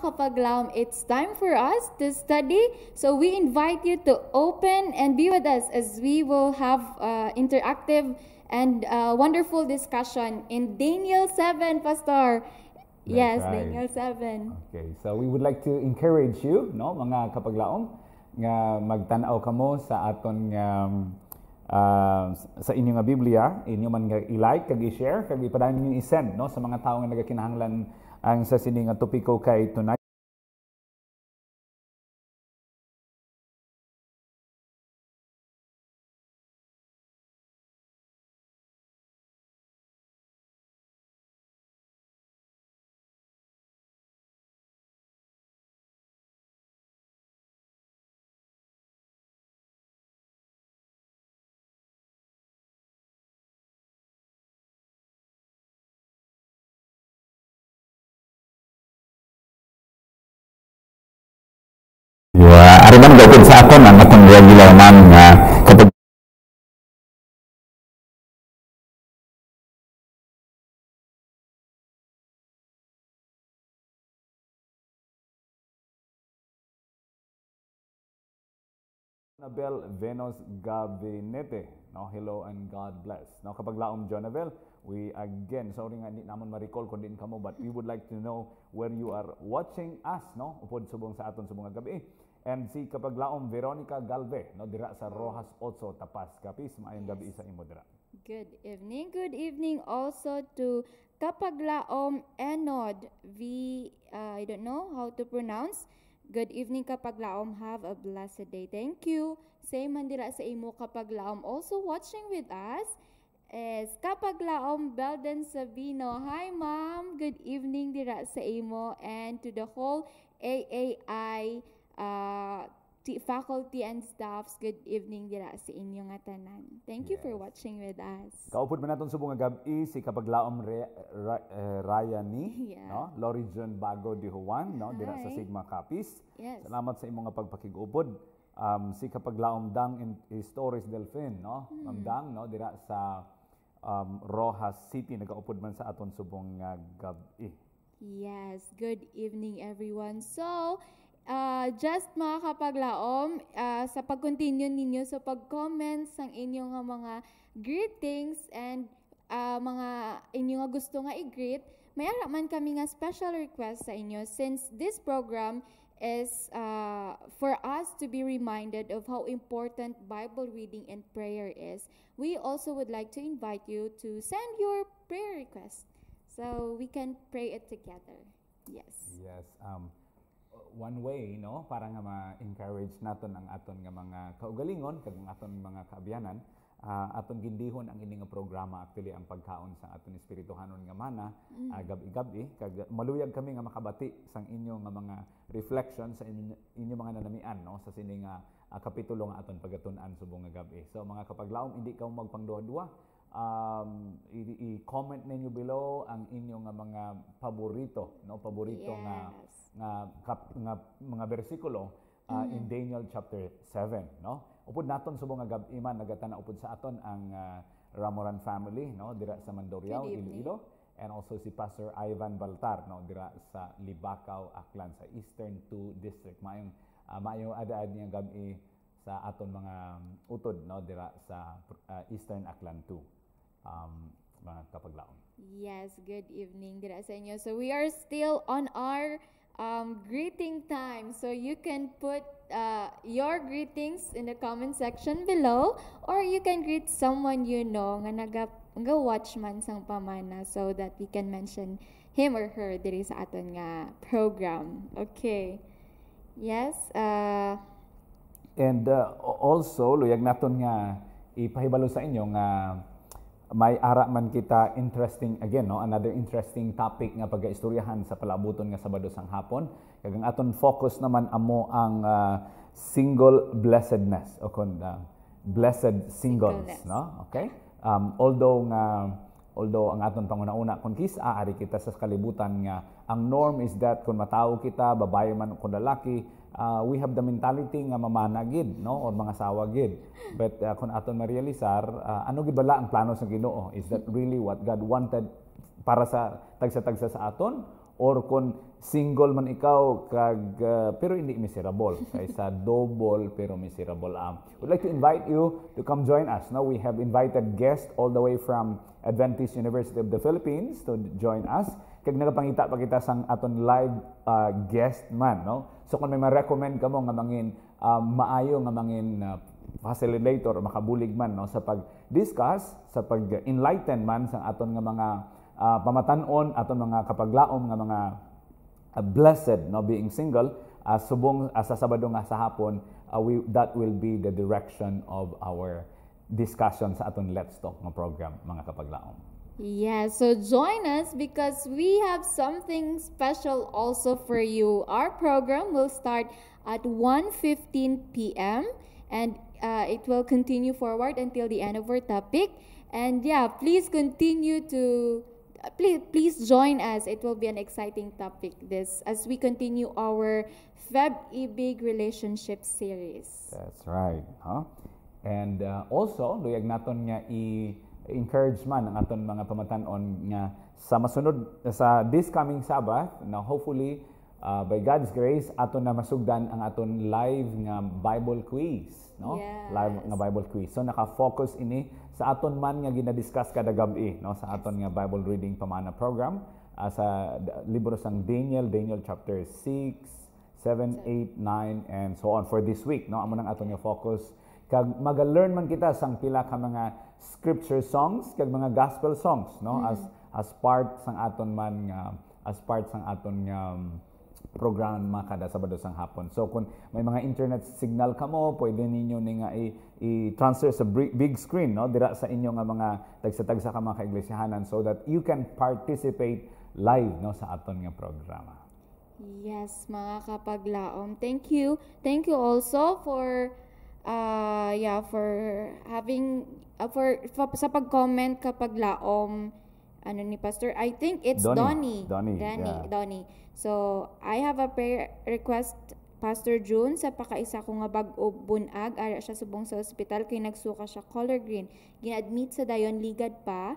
Kapaglam, it's time for us to study. So we invite you to open and be with us as we will have uh, interactive and uh, wonderful discussion in Daniel 7, Pastor. That's yes, right. Daniel 7. Okay, so we would like to encourage you, no, mga kapaglaom, nga magtanaw kamo sa aton nga um, uh, sa inyong nga Biblia, inyong man nga i-like, kag i-share, kag ipadayon niyo i-send no sa mga tawo nga nagakinahanglan ang sa sining nga topiko kay tonight gid sa akon ang akong regular man nga kapag Jonabel Venos Gabinete. No, hello and God bless. No, kapag laom Jonabel, we again, sorry nga, hindi naman ma-recall kung din kamo, but we would like to know where you are watching us, no? Upod subong sa aton subong gabi. And si kapaglaom Veronica Galve, no dira sa Rojas 8 Tapas Capiz maayong yes. gabi sa imo dira. Good evening. Good evening also to Kapaglaom Enod V uh, I don't know how to pronounce. Good evening Kapaglaom. Have a blessed day. Thank you. Same man dira sa imo Kapaglaom also watching with us is Kapaglaom Belden Sabino. Hi, Ma'am. Good evening dira sa imo and to the whole AAI uh, faculty and staffs, good evening dira sa inyo nga tanan. Thank you yes. for watching with us. Kaupod man naton subong nga gabi si kapaglaom Re, uh, yeah. no? Lori John Bago di Juan, no? Dira sa Sigma Capiz. Yes. Salamat sa imong nga pagpakigupod. Um, si kapaglaom Dang in, Stories Torres no? Hmm. Ma'am Dang, no? Dira sa um, Rojas City nagaupod man sa aton subong nga gabi. Yes, good evening everyone. So, uh, just makakapaglaom uh, ah, sa pag-continue ninyo sa pag-comments ng inyong mga greetings and uh, mga inyo gusto nga i-greet, may man kami nga special request sa inyo since this program is uh, for us to be reminded of how important Bible reading and prayer is. We also would like to invite you to send your prayer request so we can pray it together. Yes. Yes. Um, one way no para nga ma-encourage naton ang aton nga mga kaugalingon kag aton mga kaabyanan uh, aton gindihon ang ining programa actually ang pagkaon sa aton espirituhanon nga mana mm. uh, gabi-gabi kag maluyag kami nga makabati sang inyo nga mga reflection sa inyo, inyo mga nanamian no sa sining uh, ah, kapitulo nga aton pagatun-an subong nga gabi so mga kapaglaom indi ka magpangduwa duha um, i-comment ninyo below ang inyong mga paborito no paborito yes. nga nga, kap, nga mga bersikulo uh, mm-hmm. in Daniel chapter 7 no upod naton subo nga gab-iman nagatana upod sa aton ang uh, Ramoran family no dira sa Mandoriao Iloilo and also si Pastor Ivan Baltar no dira sa Libakaw Aklan sa Eastern 2 District mayong uh, ah, mayong adaad niya gabi eh, sa aton mga mm, utod no dira sa uh, Eastern Aklan 2 um, mga kapaglaong. Yes, good evening dira sa inyo. So we are still on our um, greeting time. So you can put uh, your greetings in the comment section below or you can greet someone you know nga naga, nga watchman sang pamana so that we can mention him or her diri sa aton nga program. Okay. Yes. Uh, And uh, also, luyag naton nga ipahibalo sa inyo nga may ara man kita interesting again no another interesting topic nga pagaistoryahan sa palabuton nga Sabado sang hapon kag ang aton focus naman amo ang uh, single blessedness o kon uh, blessed singles no okay um, although nga although ang aton panguna-una kon kis ari kita sa kalibutan nga ang norm is that kun matao kita babae man kun lalaki uh, we have the mentality nga mamana gid no or mga sawa gid but uh, ah, kun aton ma-realisar uh, ano gid bala ang plano sa Ginoo is that really what God wanted para sa tagsa-tagsa sa aton or kung single man ikaw kag uh, pero hindi miserable kaysa double pero miserable am. Um, would like to invite you to come join us. Now we have invited guests all the way from Adventist University of the Philippines to join us kag nagapangita pa kita sang aton live uh, guest man no so kung may ma-recommend kamo nga mangin uh, maayo nga mangin uh, facilitator makabulig man no sa pag discuss sa pag enlighten man sang aton nga mga uh, pamatan aton mga kapaglaom nga mga uh, blessed no being single uh, subong uh, sa Sabado nga sa hapon uh, we, that will be the direction of our discussion sa aton Let's Talk nga program mga kapaglaom Yeah, so join us because we have something special also for you. Our program will start at 1:15 p.m. and uh, it will continue forward until the end of our topic. And yeah, please continue to please please join us. It will be an exciting topic this as we continue our Feb Ibig relationship series. That's right, huh? And uh, also, duyag naton nga i encourage man ang aton mga pamatanon nga sa masunod sa this coming Sabbath na hopefully uh, by God's grace aton na masugdan ang aton live nga Bible quiz no yes. live nga Bible quiz so naka-focus ini sa aton man nga gina-discuss kada gabi no sa aton nga Bible reading pamana program uh, sa libro sang Daniel Daniel chapter 6 7 8 9 and so on for this week no amo nang aton nga focus kag maga-learn man kita sang pila ka mga scripture songs kag mga gospel songs no mm. as as part sang aton man nga as part sang aton nga um, programa kada Sabado sang hapon. So kun may mga internet signal kamo, pwede ninyo ni nga i-transfer sa big screen no dira sa inyo nga mga tagsa-tagsa ka mga kaiglesyhanan so that you can participate live no sa aton nga programa. Yes, mga kapaglaom. Thank you. Thank you also for uh yeah for having uh, for, for sa pag-comment kapag laom ano ni pastor I think it's Donnie Donnie Donnie, Donnie, yeah. Donnie. so I have a prayer request Pastor June, sa pakaisa ko nga bag-o bunag, ara siya subong sa ospital kay nagsuka siya color green. Ginadmit sa dayon ligad pa,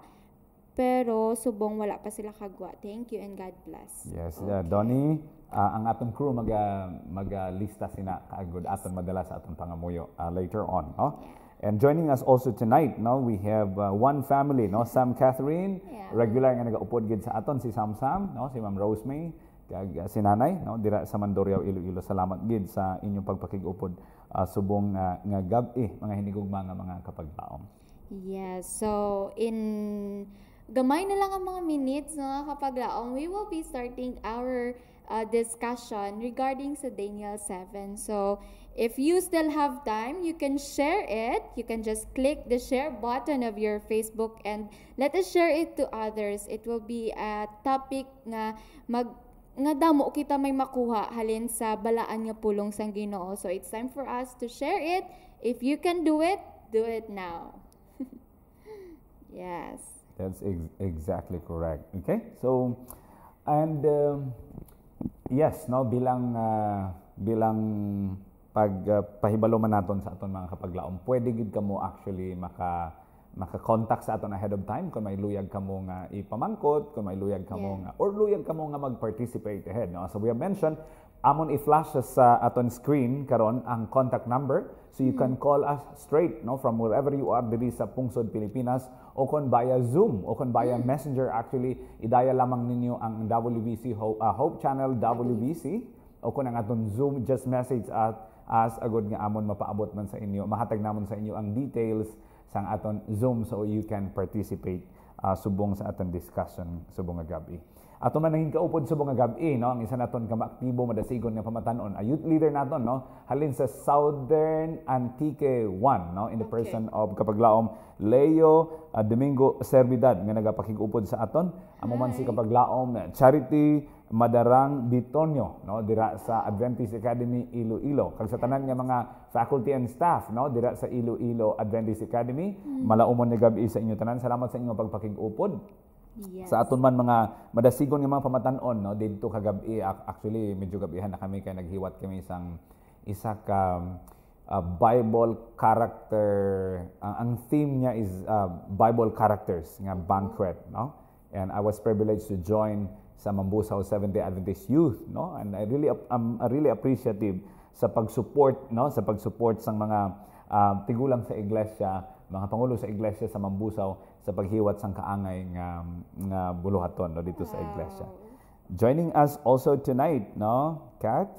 pero subong wala pa sila kagwa. Thank you and God bless. Yes, okay. uh, Donnie, uh, ang atong crew mag uh, maglista uh, sina kaagud yes. aton madala sa atong pangamuyo uh, later on, no? Oh. Yes. And joining us also tonight, no, we have uh, one family, no, Sam Catherine, yeah. regular nga nagaupod gid sa aton si Sam Sam, no, si Ma'am Rosemary, kag uh, si Nanay, no, dira sa Mandoriaw Iloilo. Salamat gid sa inyong pagpakigupod uh, subong uh, nga gabi mga hinigugma nga mga kapagbaom. Yeah, so in gamay na lang ang mga minutes no, kapaglaong, we will be starting our uh, discussion regarding sa Daniel 7. So, If you still have time, you can share it. You can just click the share button of your Facebook and let us share it to others. It will be a topic nga mag nga damo kita may makuha halin sa balaan nga pulong sang Ginoo. So it's time for us to share it. If you can do it, do it now. yes. That's ex- exactly correct. Okay? So and um, yes, no bilang uh, bilang pag uh, ah, pahibalo man naton sa aton mga kapaglaom pwede gid kamo actually maka maka-contact sa aton ahead of time kung may luyag kamo nga ah, ipamangkot kung may luyag kamo yeah. nga ah, or luyag kamo nga mag-participate ahead no so we have mentioned amon i-flash sa aton screen karon ang contact number so you mm can call us straight no from wherever you are diri sa Pungsod Pilipinas o kon via Zoom o kon via mm Messenger actually idaya lamang ninyo ang WBC Hope, uh, Hope Channel WBC o kon ang aton Zoom just message at as agod nga amon mapaabot man sa inyo mahatag namon sa inyo ang details sang aton Zoom so you can participate uh, subong sa aton discussion subong nga gabi. Ato man naging kaupod subong nga gabi no ang isa naton ka maaktibo madasigon nga pamatanon a youth leader naton no halin sa Southern Antique 1 no in the okay. person of kapaglaom Leo uh, Domingo Servidad nga nagapakigupod sa aton amo man si kapaglaom eh, Charity Madarang Ditonyo no dira sa Adventist Academy Iloilo kag sa tanan nga mga faculty and staff no dira sa Iloilo Adventist Academy mm. malaumon ni gabi sa inyo tanan salamat sa inyong pagpakig-upod Yes. Sa aton man mga madasigon nga mga pamatanon no dito kagabi actually medyo gabihan na kami kay naghiwat kami isang isa ka uh, Bible character uh, ang theme niya is uh, Bible characters nga mm-hmm. banquet no and I was privileged to join sa Mambusaw Seventh-day Adventist Youth, no? And I really I'm um, really appreciative sa pag-support, no? Sa pag-support sa mga uh, tigulang sa iglesia, mga pangulo sa iglesia sa Mambusaw sa paghiwat sang kaangay nga, nga buluhaton no dito sa iglesia. Joining us also tonight, no? Kat?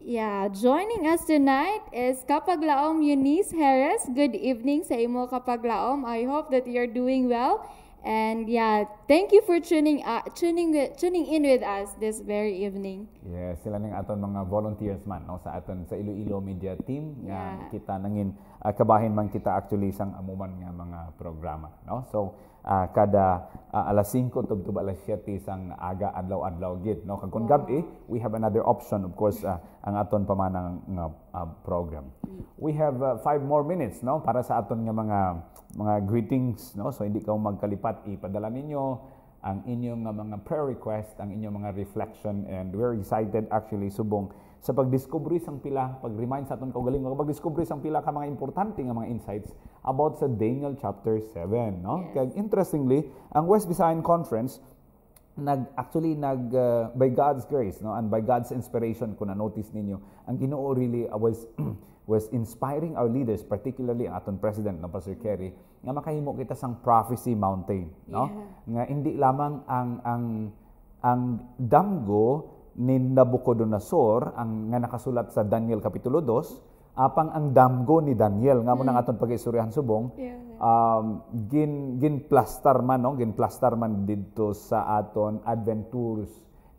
Yeah, joining us tonight is Kapaglaom Eunice Harris. Good evening sa imo Kapaglaom. I hope that you're doing well. And yeah, thank you for tuning uh, tuning tuning in with us this very evening. Yeah, sila ning aton mga volunteers man no sa aton sa Iloilo Media team yeah. nga kita nangin uh, kabahin man kita actually sang amuman nga mga programa no. So uh, kada uh, alas 5 tubtob alas 7 sang aga adlaw-adlaw gid no kag kun wow. gabi we have another option of course uh, ang aton pamanang nga uh, program mm. we have uh, five more minutes no para sa aton nga mga mga greetings no so hindi ka magkalipat ipadala ninyo ang inyong mga prayer request ang inyong mga reflection and we're excited actually subong sa pagdiskubre sang pila, pag-remind sa aton kag pagdiskubre sang pila ka mga importante nga mga insights about sa Daniel chapter 7, no? Yes. Kag interestingly, ang West Design Conference nag actually nag uh, by God's grace, no? And by God's inspiration kung na-notice ninyo, ang Ginoo really uh, was was inspiring our leaders, particularly ang aton president no Pastor Kerry, nga makahimo kita sang prophecy mountain, no? Yeah. Nga hindi lamang ang ang ang damgo ni Nabucodonosor ang nga nakasulat sa Daniel kapitulo 2 apang ang damgo ni Daniel nga mo nang mm. aton pagisurihan subong um, gin ginplastar man no ginplastar man didto sa aton adventures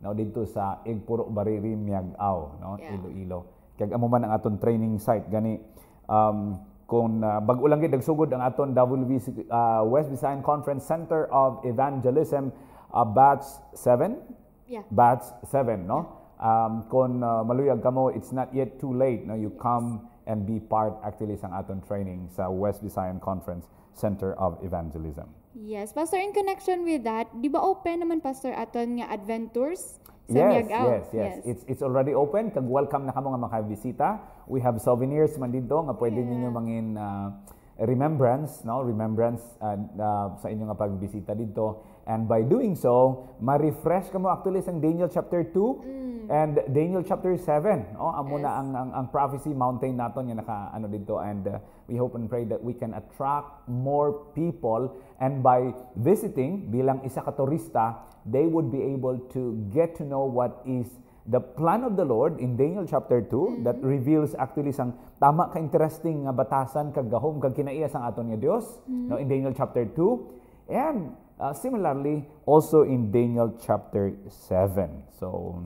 no didto sa Igpuro Bariri Miagaw no Iloilo kag amo man ang aton training site gani um, kung uh, bag-o lang gid nagsugod ang aton WBC uh, West Visayan Conference Center of Evangelism uh, batch 7 yeah. batch 7, no? Um, kung uh, maluyag ka mo, it's not yet too late. No? You come and be part actually sa aton training sa West Design Conference Center of Evangelism. Yes, Pastor, in connection with that, di ba open naman Pastor aton nga adventures? Sa yes, Miagaw. yes, yes, yes. It's it's already open. Kag welcome na kamo nga makabisita. We have souvenirs man dito nga pwede yeah. ninyo mangin uh, remembrance, no? Remembrance uh, uh, sa inyo nga pagbisita dito And by doing so, ma-refresh ka mo actually sang Daniel chapter 2 mm. and Daniel chapter 7. Oh, amo yes. na ang, ang, ang prophecy mountain naton nga naka ano dito and uh, we hope and pray that we can attract more people and by visiting bilang isa ka turista, they would be able to get to know what is the plan of the Lord in Daniel chapter 2 mm-hmm. that reveals actually ah, sang tama ka interesting nga batasan kag gahom kag kinaiya sang aton nga Dios mm-hmm. no in Daniel chapter 2 and Uh, similarly, also in Daniel chapter 7. So,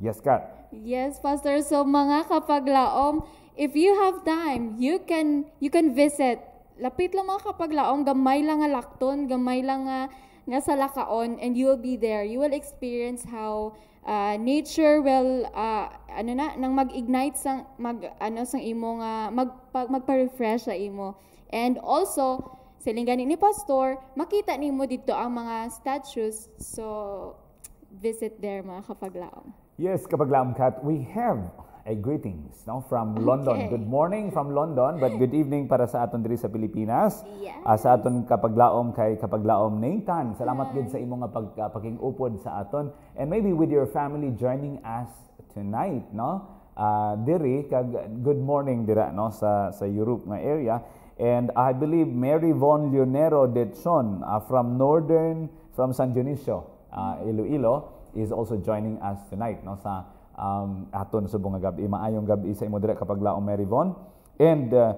yes, Kat. Yes, Pastor. So, mga kapaglaom, if you have time, you can you can visit. Lapit lang mga kapaglaom, gamay lang nga lakton, gamay lang nga nga sa lakaon and you will be there. You will experience how uh, nature will uh, ano na nang mag-ignite sang mag ano sang imo nga mag, mag magpa-refresh sa imo. And also sa linganin ni pastor, makita nimo dito ang mga statues. So visit there mga kapaglaom. Yes, kapaglaom kat, we have a greetings no from okay. London. Good morning from London, but good evening para sa aton diri sa Pilipinas. Yes. Uh, sa aton kapaglaom kay kapaglaom Nathan. Salamat yeah. gid sa imong pag, uh, pakingupod sa aton and maybe with your family joining us tonight, no? Uh, diri kag good morning dira no sa sa Europe nga area. And I believe Mary Von Leonero de Chon uh, from Northern, from San Dionisio, uh, Iloilo, is also joining us tonight no, sa um, aton subong nga gabi. Maayong gabi sa imo dira kapag laong Mary Von. And uh,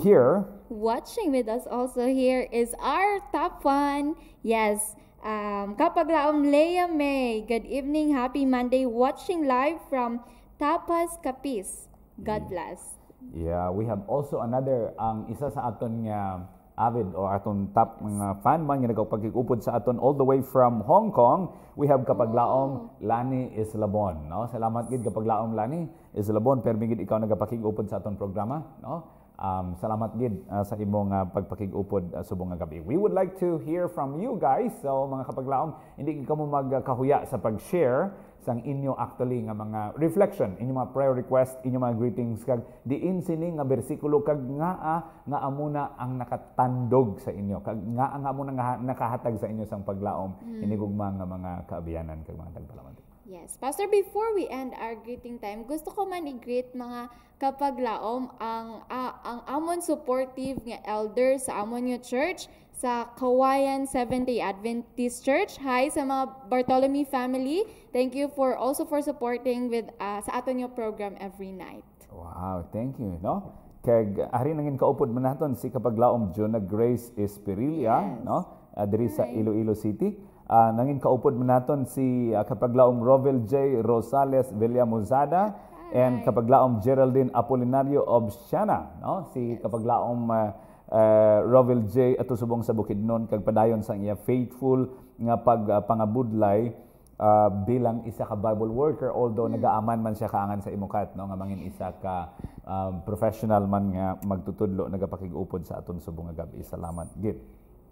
here... Watching with us also here is our top one. Yes, Um, Kapaglaom Leia May, good evening, happy Monday, watching live from Tapas Capiz. God mm. bless. Yeah, we have also another ang isa sa aton nga avid o aton top mga fan man nga nagpagkikupod sa aton all the way from Hong Kong, we have kapaglaom Lani Islabon, no? Salamat gid kapaglaom Lani Islabon permi gid ikaw nagapakigupod sa aton programa, no? Um, salamat gid uh, sa imong uh, pagpakigupod uh, subong nga gabi. We would like to hear from you guys. So mga kapaglaom, hindi kamo magkahuya sa pag-share sang inyo actually nga mga reflection, inyo mga prayer request, inyo mga greetings kag diin sini nga bersikulo kag ngaa nga amuna ang nakatandog sa inyo, kag ngaa nga amuna nga nakahatag sa inyo sang paglaom mm. inigugma nga mga kaabiyanan kag mga tagpalamantik. Yes. Pastor, before we end our greeting time, gusto ko man i-greet mga kapaglaom ang uh, ang amon supportive nga elder sa amon New church sa Kawayan Seventh-day Adventist Church. Hi sa mga Bartolome family. Thank you for also for supporting with uh, sa aton nga program every night. Wow, thank you, no? Kag ari nangin kaupod man naton si kapaglaom Jonah Grace Espirilla, yes. no? Uh, sa Iloilo City Uh, ah, nangin kaupod mo naton si uh, ah, kapaglaom Rovel J. Rosales Villamuzada and kapaglaom Geraldine Apolinario of Obsiana. No? Si kapaglaom uh, ah, uh, Rovel J. ato subong sa Bukidnon kag padayon sa iya faithful nga pagpangabudlay uh, bilang isa ka Bible worker although mm. nagaaman man siya kaangan sa imukat no nga mangin isa ka um, professional man nga magtutudlo nagapakig-upod sa aton subong nga gabi. Salamat gid.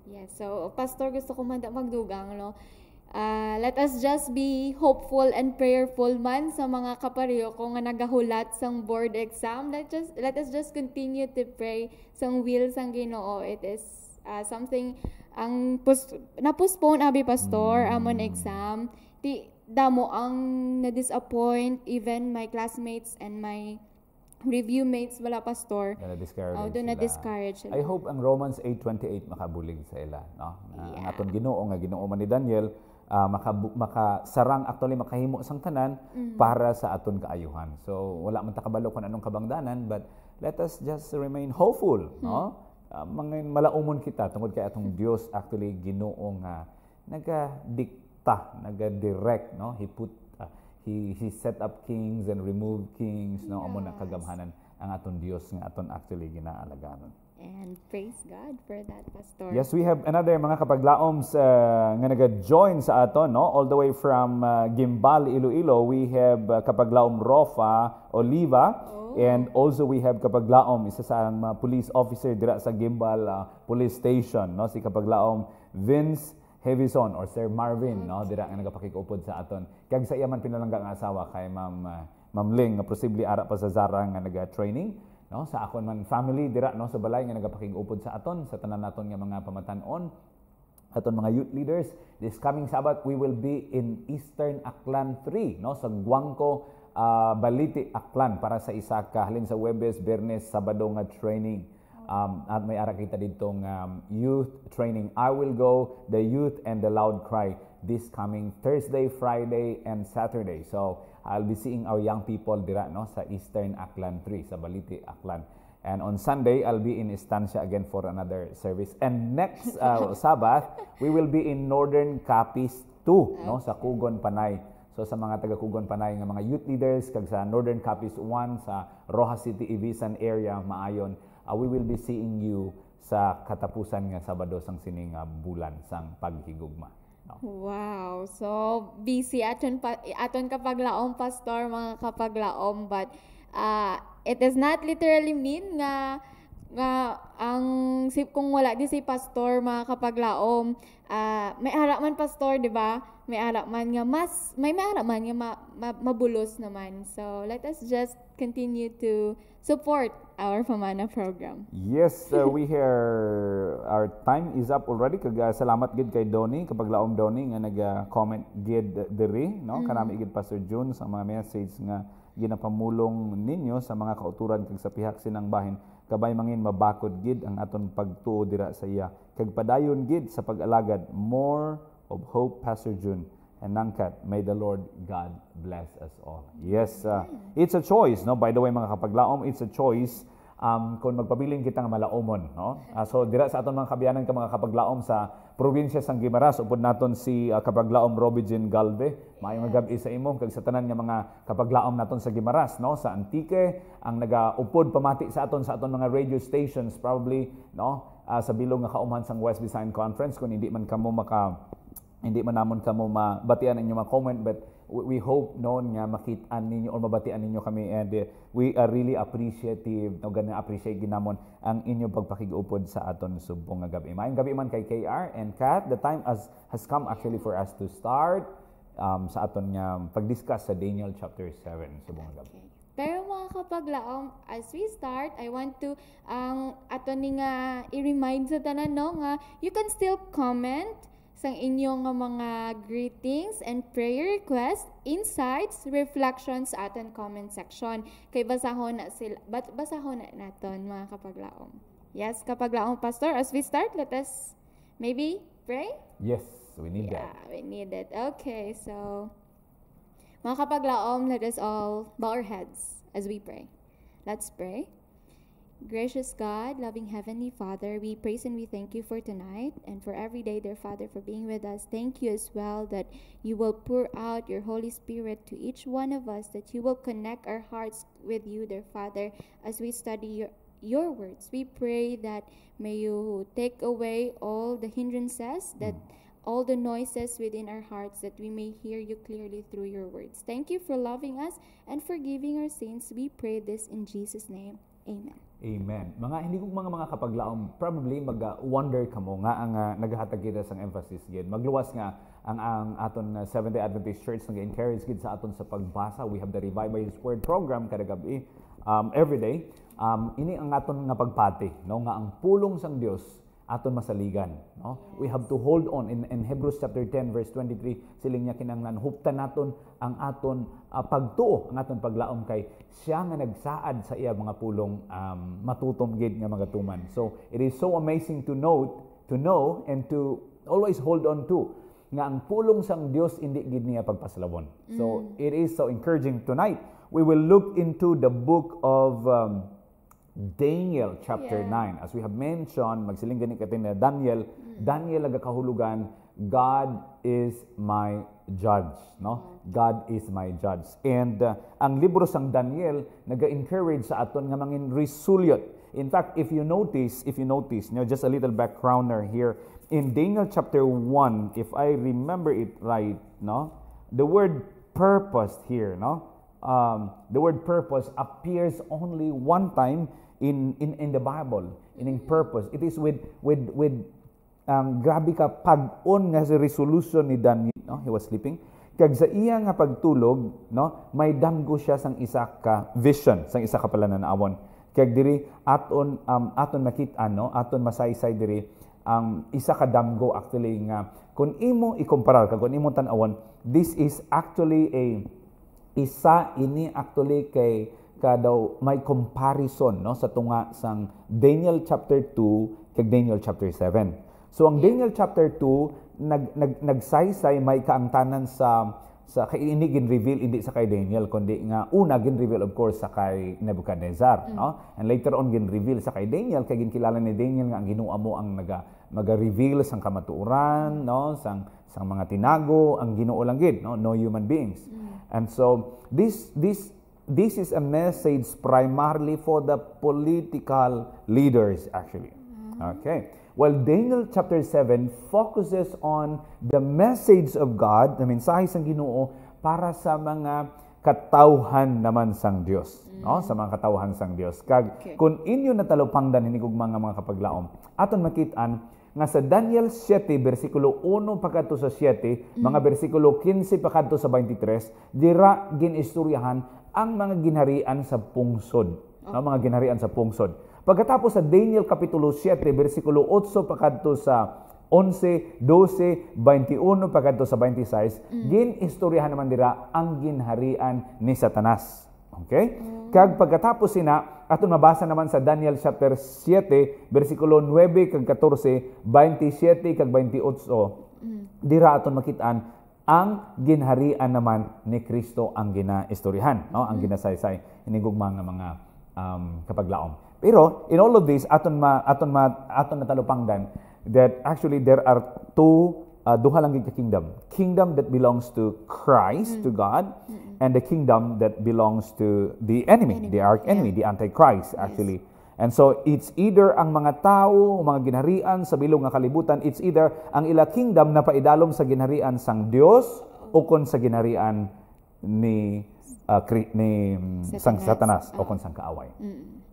Yes. So, Pastor, gusto ko magdugang, no? Uh, let us just be hopeful and prayerful man sa mga kapareho ko nga nagahulat sang board exam. Let just let us just continue to pray sang will sang Ginoo. It is uh, something ang na-postpone abi pastor mm. amon exam. Ti damo ang na-disappoint even my classmates and my review mates wala pastor na discourage uh, na discourage I hope ang Romans 8:28 makabulig sa ila no yeah. ang aton Ginoo nga Ginoo man ni Daniel uh, ah, maka makasarang actually makahimo sang tanan mm-hmm. para sa aton kaayuhan so wala man ta kabalo kon anong kabangdanan but let us just remain hopeful mm-hmm. no uh, malaumon kita tungod kay atong Dios actually Ginoo nga nagadikta nagadirect no he put he, he set up kings and removed kings yes. no amo na kagamhanan ang aton Dios nga aton actually ginaalagaan And praise God for that, Pastor. Yes, we have another mga kapaglaoms uh, nga naga-join sa aton, no? All the way from uh, Gimbal, Iloilo, we have uh, kapaglaom Rofa Oliva. Oh. And also we have kapaglaom, isa sa mga uh, police officer dira sa Gimbal uh, Police Station, no? Si kapaglaom Vince Hevison or Sir Marvin no dira nga nagapakigupod sa aton kag sa iya man pinalangga nga asawa kay Ma'am uh, Ma'am Ling nga posible ara pa sa Zara nga naga-training no sa akon man family dira no sa balay nga nagapakigupod sa aton sa tanan naton nga mga pamatanon aton mga youth leaders this coming Sabbath we will be in Eastern Aklan 3 no sa Guangco uh, Baliti Aklan para sa isa ka halin sa Webes, Bernes, Sabado nga training Um, at may ara kita ditong um, youth training. I will go the youth and the loud cry this coming Thursday, Friday, and Saturday. So I'll be seeing our young people dira no sa Eastern Aklan 3 sa Baliti Aklan. And on Sunday, I'll be in Estancia again for another service. And next uh, Sabbath, we will be in Northern Capiz 2 no sa Kugon Panay. So sa mga taga Kugon Panay nga mga youth leaders kag sa Northern Capiz 1 sa Rojas City Ibisan area maayon uh, we will be seeing you sa katapusan nga Sabado sang sining uh, bulan sang paghigugma. No? Wow. So busy aton pa, aton kapaglaom pastor mga kapaglaom but uh, it does not literally mean nga nga ang sip kung wala di si pastor mga kapaglaom uh, may ara man pastor di ba may ara man nga mas may may ara man nga ma, ma, mabulos naman so let us just continue to support our Pamana program. Yes, uh, we here. Our time is up already. Kag uh, salamat gid kay Donny kapag laom Donny nga nag-comment uh, gid diri, no? Mm-hmm. Kanami gid Pastor June sa mga message nga ginapamulong ninyo sa mga kauturan kag sa pihak sinang bahin kabay mangin mabakod gid ang aton pagtuo dira sa iya kag padayon gid sa pag-alagad more of hope Pastor June and Nangkat. May the Lord God bless us all. Yes, uh, it's a choice, no? By the way, mga kapaglaom, it's a choice um, kung magpabiling kita nga malaomon, no? Uh, so, dira sa aton mga kabiyanan ka mga kapaglaom sa probinsya sang Gimaras, upod naton si uh, kapaglaom Robigin Galve. Maayong yeah. gabi sa imo, kag sa tanan nga mga kapaglaom naton sa Gimaras, no? Sa Antique, ang nagaupod pamati sa aton sa aton mga radio stations, probably, no? Uh, sa bilog nga kauman sang West Design Conference, kung hindi man kamo maka hindi man namon kamo mabatian ninyo mga comment but we hope noon nga makitaan ninyo or mabatian ninyo kami and eh, we are really appreciative no ganang appreciate ginamon ang inyong pagpakigupod sa aton subong nga gabi maayong gabi man kay KR and Kat the time has has come actually for us to start um, sa aton nga pag-discuss sa Daniel chapter 7 subong nga gabi Pero mga kapaglaom, as we start, I want to ang um, ato ni nga i-remind sa tanan no nga you can still comment sa inyong mga greetings and prayer requests, insights, reflections aton comment section. Kay basahon na sila, bat, basahon na naton mga kapaglaom. Yes, kapaglaom pastor, as we start, let us maybe pray? Yes, we need yeah, that. we need it. Okay, so mga kapaglaom, let us all bow our heads as we pray. Let's pray. Gracious God, loving Heavenly Father, we praise and we thank you for tonight and for every day, dear Father, for being with us. Thank you as well that you will pour out your Holy Spirit to each one of us, that you will connect our hearts with you, dear Father, as we study your, your words. We pray that may you take away all the hindrances, that mm. all the noises within our hearts, that we may hear you clearly through your words. Thank you for loving us and forgiving our sins. We pray this in Jesus' name. Amen. Amen. Mga hindi kong mga mga kapaglaom, probably mag-wonder ka mo nga ang uh, ah, naghatag kita sang emphasis gid. Magluwas nga ang ang aton uh, Seventh-day Adventist Church nga encourage gid sa aton sa pagbasa. We have the Revive by His Word program kada gabi um, every day. Um, ini ang aton nga pagpati, no nga ang pulong sang Dios aton masaligan no we have to hold on in, in Hebrews chapter 10 verse 23 siling niya kinanglan huptan naton ang aton uh, pagtuo ang aton paglaom kay siya nga nagsaad sa iya mga pulong um, matutom nga mga tuman so it is so amazing to note to know and to always hold on to nga ang pulong sang Dios indi gid niya pagpaslabon so mm. it is so encouraging tonight we will look into the book of um, Daniel chapter yeah. 9. As we have mentioned, magsiling din ka na Daniel, mm. Daniel aga kahulugan, God is my judge, no? Mm. God is my judge. And uh, ang libro sang Daniel naga-encourage sa aton nga mangin resulyot. In fact, if you notice, if you notice, you know, just a little backgrounder here in Daniel chapter 1, if I remember it right, no? The word purpose here, no? Um, the word purpose appears only one time in, in, in the Bible, in, in purpose. It is with, with, with ang um, grabe ka pag-on nga sa resolution ni Daniel, no? he was sleeping. Kag sa iya nga pagtulog, no, may damgo siya sang isa ka vision, sang isa ka pala nanawon. Kag diri aton um, aton nakita no, aton masaysay diri ang um, isa ka damgo actually nga kun imo ikumparar kag kun imo tan-awon, this is actually a isa ini actually kay ka daw may comparison no sa tunga sang Daniel chapter 2 kag Daniel chapter 7. So ang Daniel chapter 2 nag, nag nagsaysay may kaangtanan sa sa kay ini gin reveal hindi sa kay Daniel kundi nga una gin reveal of course sa kay Nebuchadnezzar mm. no and later on gin reveal sa kay Daniel kay ginkilala ni Daniel nga ang Ginoo mo ang naga maga-reveal sang kamatuoran no sang sang mga tinago ang Ginoo lang gid no no human beings mm. and so this this this is a message primarily for the political leaders, actually. Mm-hmm. Okay. Well, Daniel chapter 7 focuses on the message of God, na mensahe ng Ginoo para sa mga katauhan naman sang Dios, mm. no? Sa mga katauhan sang Dios. Kag okay. kun inyo natalupangdan hinikog mga mga kapaglaom, aton makit nga sa Daniel 7 bersikulo 1 pagkadto sa 7, mm. mga bersikulo 15 pagkadto sa 23, dira ginistoryahan ang mga ginharian sa pungsod. Ang mga ginharian sa pungsod. Pagkatapos sa Daniel Kapitulo 7, versikulo 8 pakadto sa 11, 12, 21 pagkadto sa 26, mm. ginistoryahan naman dira ang ginharian ni Satanas. Okay? Mm. Kag pagkatapos sina aton mabasa naman sa Daniel chapter 7 bersikulo 9 kag 14, 27 kag 28 mm. dira aton makitaan ang ginharian naman ni Kristo ang ginaistoryahan, no? ang mm-hmm. ginasaysay inigugma nga mga um, kapaglaom. Pero in all of this aton ma aton ma aton natalupangdan that actually there are two uh, duha lang ka kingdom. Kingdom that belongs to Christ, mm. to God, mm. and the kingdom that belongs to the enemy, enemy. the arch enemy, yeah. the antichrist actually. Yes And so, it's either ang mga tao, o mga ginharian sa bilog nga kalibutan, it's either ang ila kingdom na paidalom sa ginharian sang Dios o kon sa ginharian ni uh, ni Satanas. Mm, sang Satanas oh. o ah. kon sang kaaway. Mm.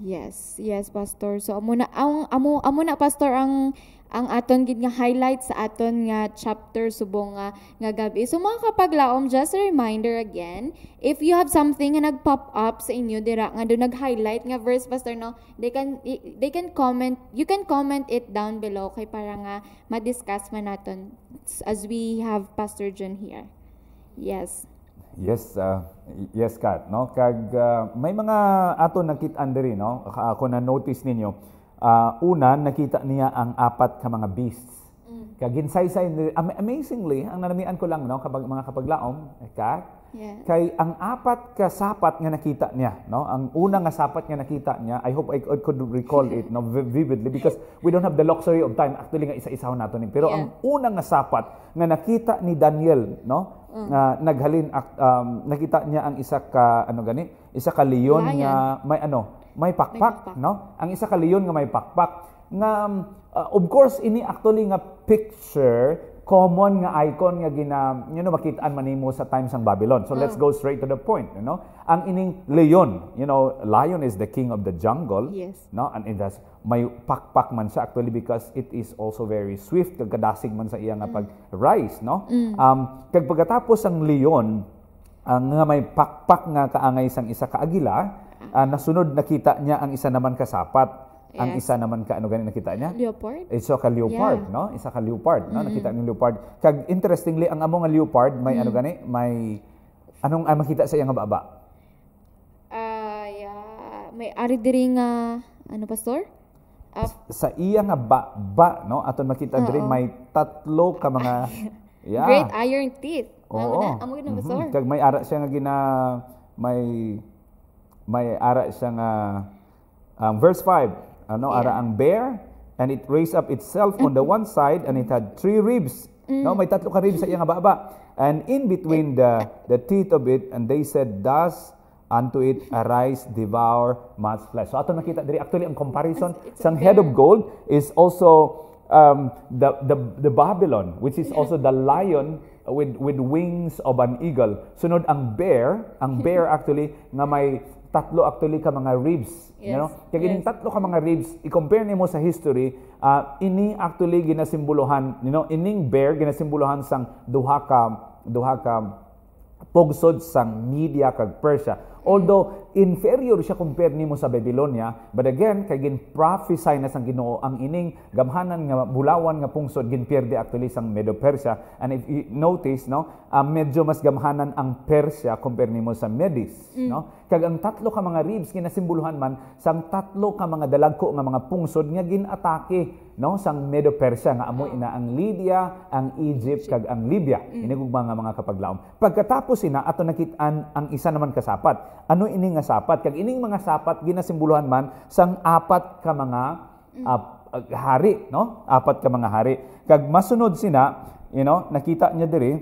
Yes, yes pastor. So amo na ang amo amo na pastor ang ang aton gid nga highlight sa aton nga chapter subong nga, ah, nga gabi. So mga kapaglaom, just a reminder again, if you have something nga nag-pop up sa inyo dira nga do nag-highlight nga verse pastor no, they can they can comment, you can comment it down below kay para nga ma-discuss man naton as we have Pastor John here. Yes. Yes, uh, yes Kat, no? Kag uh, may mga aton nakit-an diri no, ako na notice ninyo Uh, una, nakita niya ang apat ka mga beasts. Mm. Kaginsaysay, amazingly, ang nanamian ko lang, no, kapag, mga kapaglaom, eh, ka, Yeah. Kay ang apat ka sapat nga nakita niya, no? Ang una nga sapat nga nakita niya, I hope I could recall it no vividly because we don't have the luxury of time. Actually nga isa-isaw nato ni. Pero yeah. ang una nga sapat nga nakita ni Daniel, no? Mm. Uh, naghalin um, nakita niya ang isa ka ano gani, isa ka leon nga may ano, may pakpak, may pakpak. no? Ang isa ka leon nga may pakpak nga um, uh, of course ini actually nga picture common nga icon nga gina you know makitaan man nimo sa times ang Babylon. So oh. let's go straight to the point, you know. Ang ining leon, you know, lion is the king of the jungle, yes. no? And it has may pakpak man siya actually because it is also very swift kag kadasig man sa iya nga mm. pag-rise, no? Mm. Um kag pagkatapos ang leon ang nga may pakpak nga kaangay sang isa ka agila, Uh, nasunod nakita niya ang isa naman kasapat. Yes. Ang isa naman ka ano ganun nakita niya? Leopard. Isa eh, ka leopard, yeah. no? Isa ka leopard, no? mm Nakita ng leopard. Kag interestingly ang amo nga leopard may mm ano mm-hmm. gani, may anong ay ah, makita sa iyang baba? Ah, uh, yeah. may ari diri nga ano pastor? Uh, sa iya nga baba, no? Aton makita uh, diri may tatlo ka mga yeah. Great iron teeth. Oo. Amo gid amo na pastor. Kag may ara siya nga gina may may ara siyang uh, um, verse 5 ano yeah. ara ang bear and it raised up itself on the mm-hmm. one side and it had three ribs mm. no may tatlo ka ribs sa iyang baba and in between the the teeth of it and they said thus unto it arise devour much flesh so ato nakita diri actually ang comparison sang head of gold is also um, the, the, the Babylon, which is also the lion with, with wings of an eagle. Sunod ang bear, ang bear actually, nga may tatlo actually ka mga ribs. Yes. You know? Kaya yes. tatlo ka mga ribs, i-compare nimo sa history, uh, ini actually ginasimbolohan, you know, ining bear ginasimbolohan sang duha ka duha ka pogsod sang Media kag Persia. Although inferior siya compare nimo sa Babylonia, but again kay gin prophesy na sang Ginoo ang ining gamhanan nga bulawan nga pungsod ginpierde actually sang Medo Persia. And if you notice no, uh, medyo mas gamhanan ang Persia compare nimo sa Medes, mm. no? Kag ang tatlo ka mga ribs ginasimbolohan man sang tatlo ka mga dalagko nga mga pungsod nga ginatake no sang Medo Persia nga amo ina mm. ang Lydia, ang Egypt kag ang Libya. Mm. Ini mga mga kapaglaom. Pagkatapos ina ato nakit-an ang isa naman kasapat ano ining nga sapat? Kag ining mga sapat ginasimbuluhan man sang apat ka mga uh, hari, no? Apat ka mga hari. Kag masunod sina, you know, nakita niya diri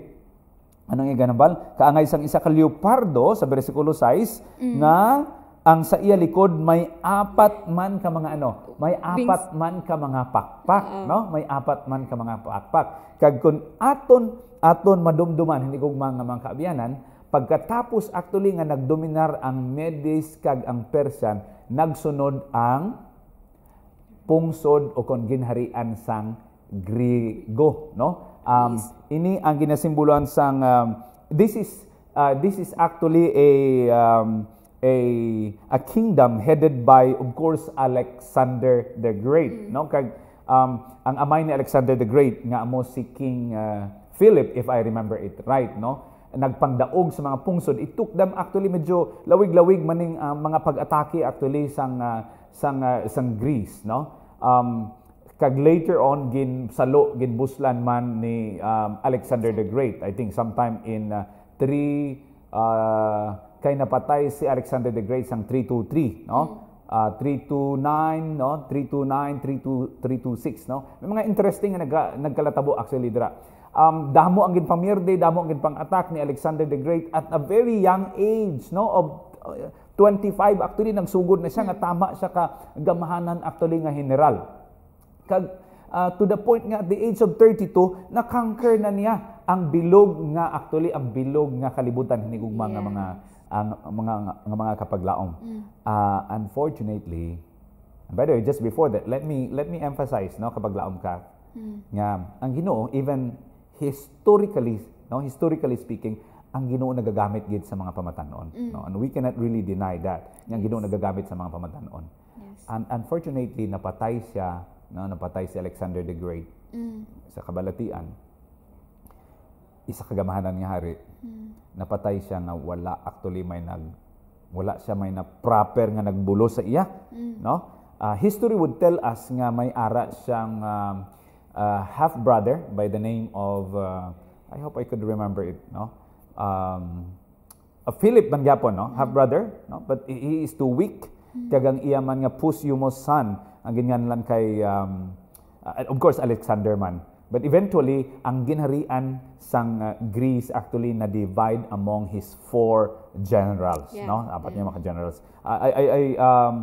anong iganambal? Kaangay sang isa ka leopardo sa bersikulo 6 mm. nga ang sa iya likod may apat man ka mga ano, may apat man ka mga pakpak, uh-huh. no? May apat man ka mga pakpak. Kag kun aton aton madumduman hindi ko mga mga kaabiyanan, Pagkatapos actually nga nagdominar ang Medes kag ang Persian, nagsunod ang pungsod o kon ginharian sang Grigo, no? Um, yes. ini ang ginasimbolohan sang um, this is uh, this is actually a um, a a kingdom headed by of course Alexander the Great, mm. no? Kag um, ang amay ni Alexander the Great nga mo si King uh, Philip if I remember it right, no? nagpandaog sa mga pungsod it took them actually medyo lawig-lawig maning uh, mga pag-atake actually sang uh, sang uh, sang Greece no um, kag later on gin salo gin buslan man ni um, Alexander the Great I think sometime in 3 uh, kay napatay si Alexander the Great sang 323 no mm. Uh, 329 no 329 32, 326 no may mga interesting nga nagkalatabo actually dira um, damo ang ginpamirde, damo ang ginpang-attack ni Alexander the Great at a very young age, no, of 25 uh, actually nang sugod na siya nga tama siya ka gamahanan actually nga general. Kag uh, to the point nga at the age of 32 na-conquer na niya ang bilog nga actually ang bilog nga kalibutan hinigugma yes. nga mga ang mga nga mga kapaglaom. Mm. Uh, unfortunately, by the way, just before that, let me let me emphasize no kapaglaom ka mm. nga ang Ginoo even historically, no, historically speaking, ang Ginoo nagagamit gid sa mga pamatanon, mm. no? And we cannot really deny that. Nga yes. Ginoo nagagamit sa mga pamatanon. Yes. And unfortunately, napatay siya, no, napatay si Alexander the Great mm. sa kabalatian. Isa kagamahanan nga hari. Mm. Napatay siya na wala actually may nag wala siya may na proper nga nagbulo sa iya, mm. no? Uh, history would tell us nga may ara siyang uh, uh, half brother by the name of uh, I hope I could remember it. No, um, a Philip Bangyapon, no, half mm-hmm. brother. No, but he is too weak. Mm-hmm. Kagang iya man nga mo son ang gingan lang kay um, uh, of course Alexander man. But eventually, ang ginharian sang uh, Greece actually na divide among his four generals, yeah. no? Apat yeah. niya mga generals. I I I um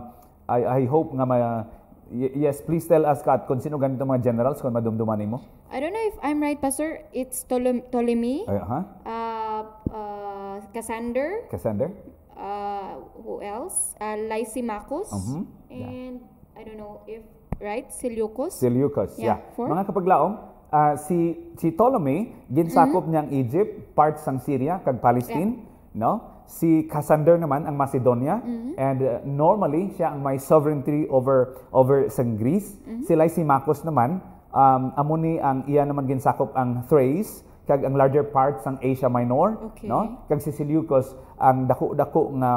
I I hope nga ma yes, please tell us, Kat, kung sino ganito mga generals, kung madumdumanin mo. I don't know if I'm right, Pastor. It's Ptolemy, Ptolemy uh, huh? uh, uh, Cassander, Cassander, uh, who else? Uh, Lysimachus, Mhm. and I don't know if, right, Seleucus? Seleucus. Yeah, Yeah. four. Mga kapaglaom, ah, si si Ptolemy ginsakop mm-hmm. niyang Egypt, parts sang Syria kag Palestine, no? si Cassander naman ang Macedonia mm-hmm. and uh, normally siya ang may sovereignty over over sa Greece. Mm-hmm. Sila si Marcos naman um amo ni ang iya naman ginsakop ang Thrace kag ang larger parts sang Asia Minor, okay. no? Kag si Seleucus ang dako-dako nga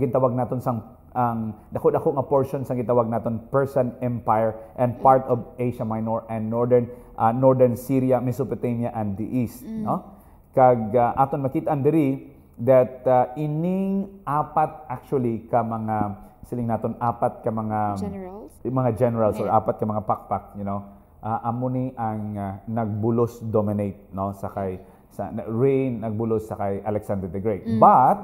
gintawag naton sang ang dako-dako nga portion sang gitawag naton Persian Empire and mm-hmm. part of Asia Minor and northern uh, northern Syria, Mesopotamia and the East, mm. no? Kag uh, aton makita-an diri that uh, ining apat actually ka mga siling naton apat ka mga generals mga generals okay. or apat ka mga pakpak you know uh, amo ni ang uh, nagbulos dominate no sa kay sa Ray nagbulos sa kay Alexander the Great mm. but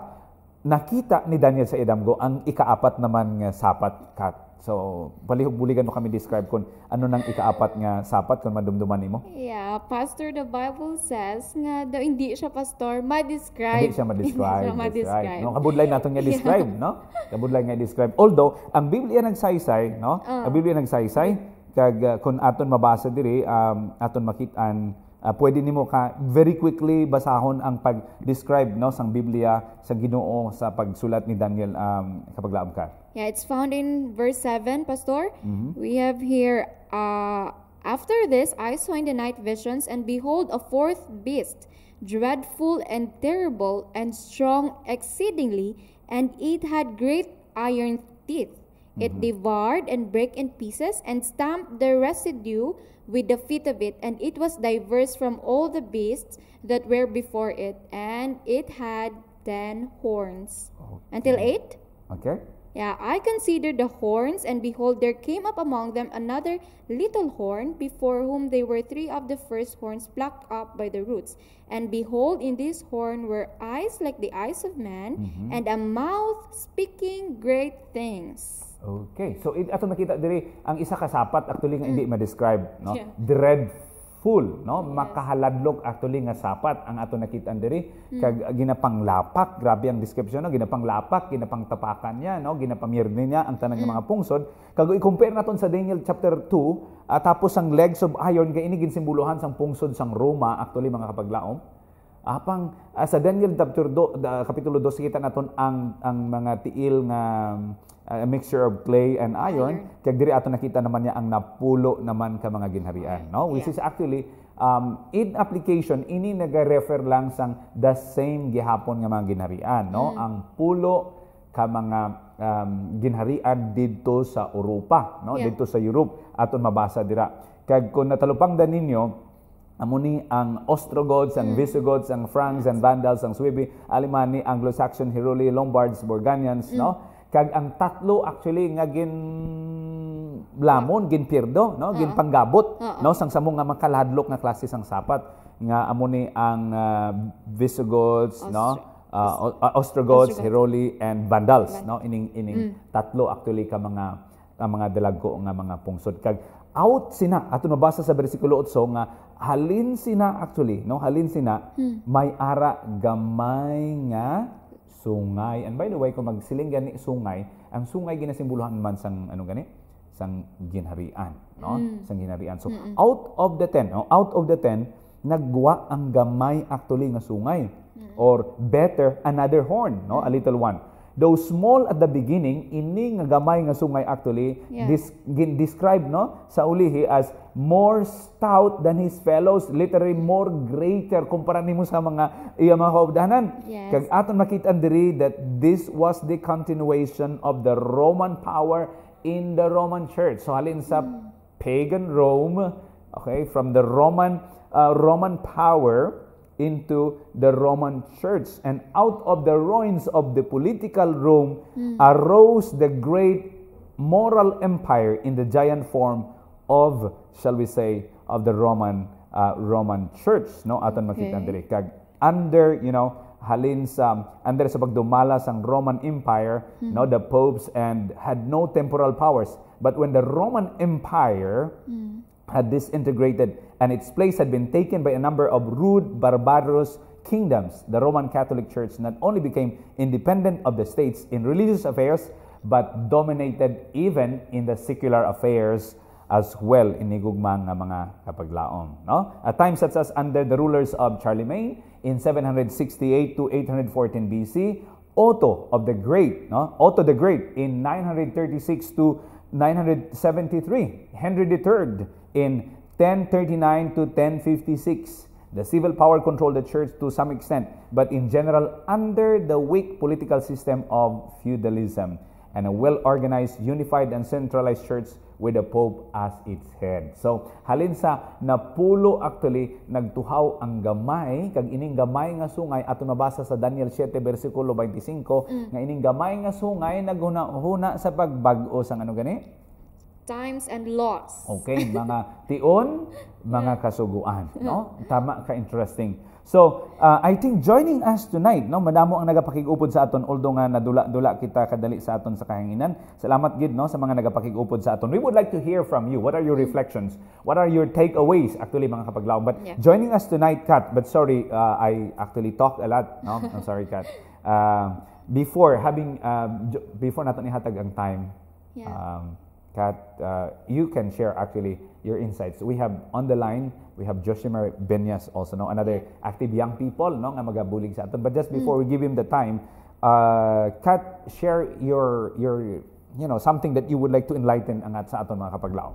nakita ni Daniel sa Idamgo ang ikaapat naman nga sapat kat So, palihog-buligan mo kami describe kung ano nang ikaapat nga sapat kung madumduman nimo. Yeah, pastor the Bible says nga daw hindi siya pastor, ma-describe. Hindi siya ma-describe. hindi siya ma-describe. No, kabudlay natong nga describe, yeah. no? Kabudlay nga describe. Although, ang Biblia nagsaysay, no? Uh. Ang uh-huh. Biblia nagsaysay kag uh, kun aton mabasa diri, um, aton makit uh, pwede nimo ka very quickly basahon ang pag-describe no sang Biblia sa Ginoo sa pagsulat ni Daniel um, kapag laab ka. Yeah, it's found in verse 7, Pastor. Mm-hmm. We have here, uh, After this I saw in the night visions, and behold, a fourth beast, dreadful and terrible and strong exceedingly, and it had great iron teeth. Mm-hmm. It devoured and brake in pieces, and stamped the residue with the feet of it, and it was diverse from all the beasts that were before it, and it had ten horns. Okay. Until eight? Okay. Yeah, I considered the horns, and behold, there came up among them another little horn, before whom they were three of the first horns plucked up by the roots. And behold, in this horn were eyes like the eyes of man, mm-hmm. and a mouth speaking great things. Okay. So, ito ato makita dire ang isa kasapat, actually, nga mm. hindi ma-describe. No? Yeah. Dreadful full no yes. makahadlok actually nga sapat ang ato nakita diri mm. kag ginapanglapak grabe ang description no ginapanglapak ginapangtapakan niya no ginapamierde niya ang tanang mm. mga pungsod kag i-compare naton sa Daniel chapter 2 uh, ah, tapos ang legs of iron kay ini ginsimbolohan sang pungsod sang Roma actually mga kapaglaom apang uh, sa Daniel chapter 2 kapitulo 2 kita naton ang ang mga tiil nga um, Ah, a mixture of clay and iron, iron. diri ato nakita naman niya ang napulo naman ka mga ginharian, no? Which yeah. is actually um, in application ini nagarefer lang sang the same gihapon nga mga ginharian, no? Mm. Ang pulo ka mga um, ginharian didto sa Europa, no? Yeah. Didto sa Europe aton mabasa dira. Kag kun natalupang da ninyo, Amo ni ang Ostrogoths, ang mm. Visigoths, ang Franks, ang Vandals, ang Swibi, Alimani, Anglo-Saxon, Heruli, Lombards, Burgundians, mm. no? kag ang tatlo actually nga gin lamon gin pirdo no gin panggabot no sang samo nga makalahadlok nga klase sang sapat nga amo ni ang uh, Visigoths Austri- no uh, Ostrogoths, Ostrogoths, Heruli and Vandals no ining ining mm. tatlo actually ka mga ang mga dalagko nga mga pungsod kag out sina ato nabasa sa bersikulo 8 nga halin sina actually no halin sina hmm. may ara gamay nga sungay. And by the way, kung magsiling ni sungay, ang sungay ginasimbuluhan man sang ano gani? Sang ginharian, no? Mm. Sang ginharian. So Mm-mm. out of the 10, no? out of the 10 nagwa ang gamay actually nga sungay Mm-mm. or better another horn, no? A little one. Though small at the beginning, ini nga gamay nga sungay actually yeah. dis, gin, described no sa ulihi as more stout than his fellows, literally more greater kumpara nimo sa mga iya mga kaobdanan. Yes. Kag aton makita diri that this was the continuation of the Roman power in the Roman church. So halin sa mm. pagan Rome, okay, from the Roman uh, Roman power into the Roman church. And out of the ruins of the political Rome mm. arose the great moral empire in the giant form of, shall we say, of the Roman uh, Roman church. No? Aton okay. makita diri. Kag under, you know, halin sa under sa pagdumala sang Roman Empire, mm. no, the popes and had no temporal powers. But when the Roman Empire mm. had disintegrated and its place had been taken by a number of rude, barbarous kingdoms. The Roman Catholic Church not only became independent of the states in religious affairs, but dominated even in the secular affairs as well In nga mga kapaglaon, No? At times such as under the rulers of Charlemagne in 768 to 814 BC, Otto of the Great, no? Otto the Great in 936 to 973, Henry III in 1039 to 1056. The civil power controlled the church to some extent, but in general under the weak political system of feudalism and a well-organized, unified, and centralized church with the Pope as its head. So, halin sa napulo actually, nagtuhaw ang gamay, kag ining gamay nga sungay, ato nabasa sa Daniel 7, versikulo 25, mm. nga ining gamay nga sungay, naghuna-huna sa pagbag-o sa ano gani? times and loss. Okay, mga tion, mga kasuguan, no? Tama ka interesting. So, uh, I think joining us tonight, no, madamo ang nagapakigupod sa aton although nga nadula-dula kita kadali sa aton sa kahanginan. Salamat gid no sa mga nagapakigupod sa aton. We would like to hear from you. What are your reflections? What are your takeaways actually mga kapaglaw? But yeah. joining us tonight, Kat, but sorry, uh, I actually talk a lot, no? I'm sorry, Kat. Uh, before having uh, before naton ihatag ang time. Yeah. Um, Kat, uh, you can share actually your insights. We have on the line, we have Joshimer Benyas also, no? another active young people no? nga magabulig sa atin. But just before mm. we give him the time, uh, Kat, share your, your, you know, something that you would like to enlighten angat sa aton mga kapaglaw.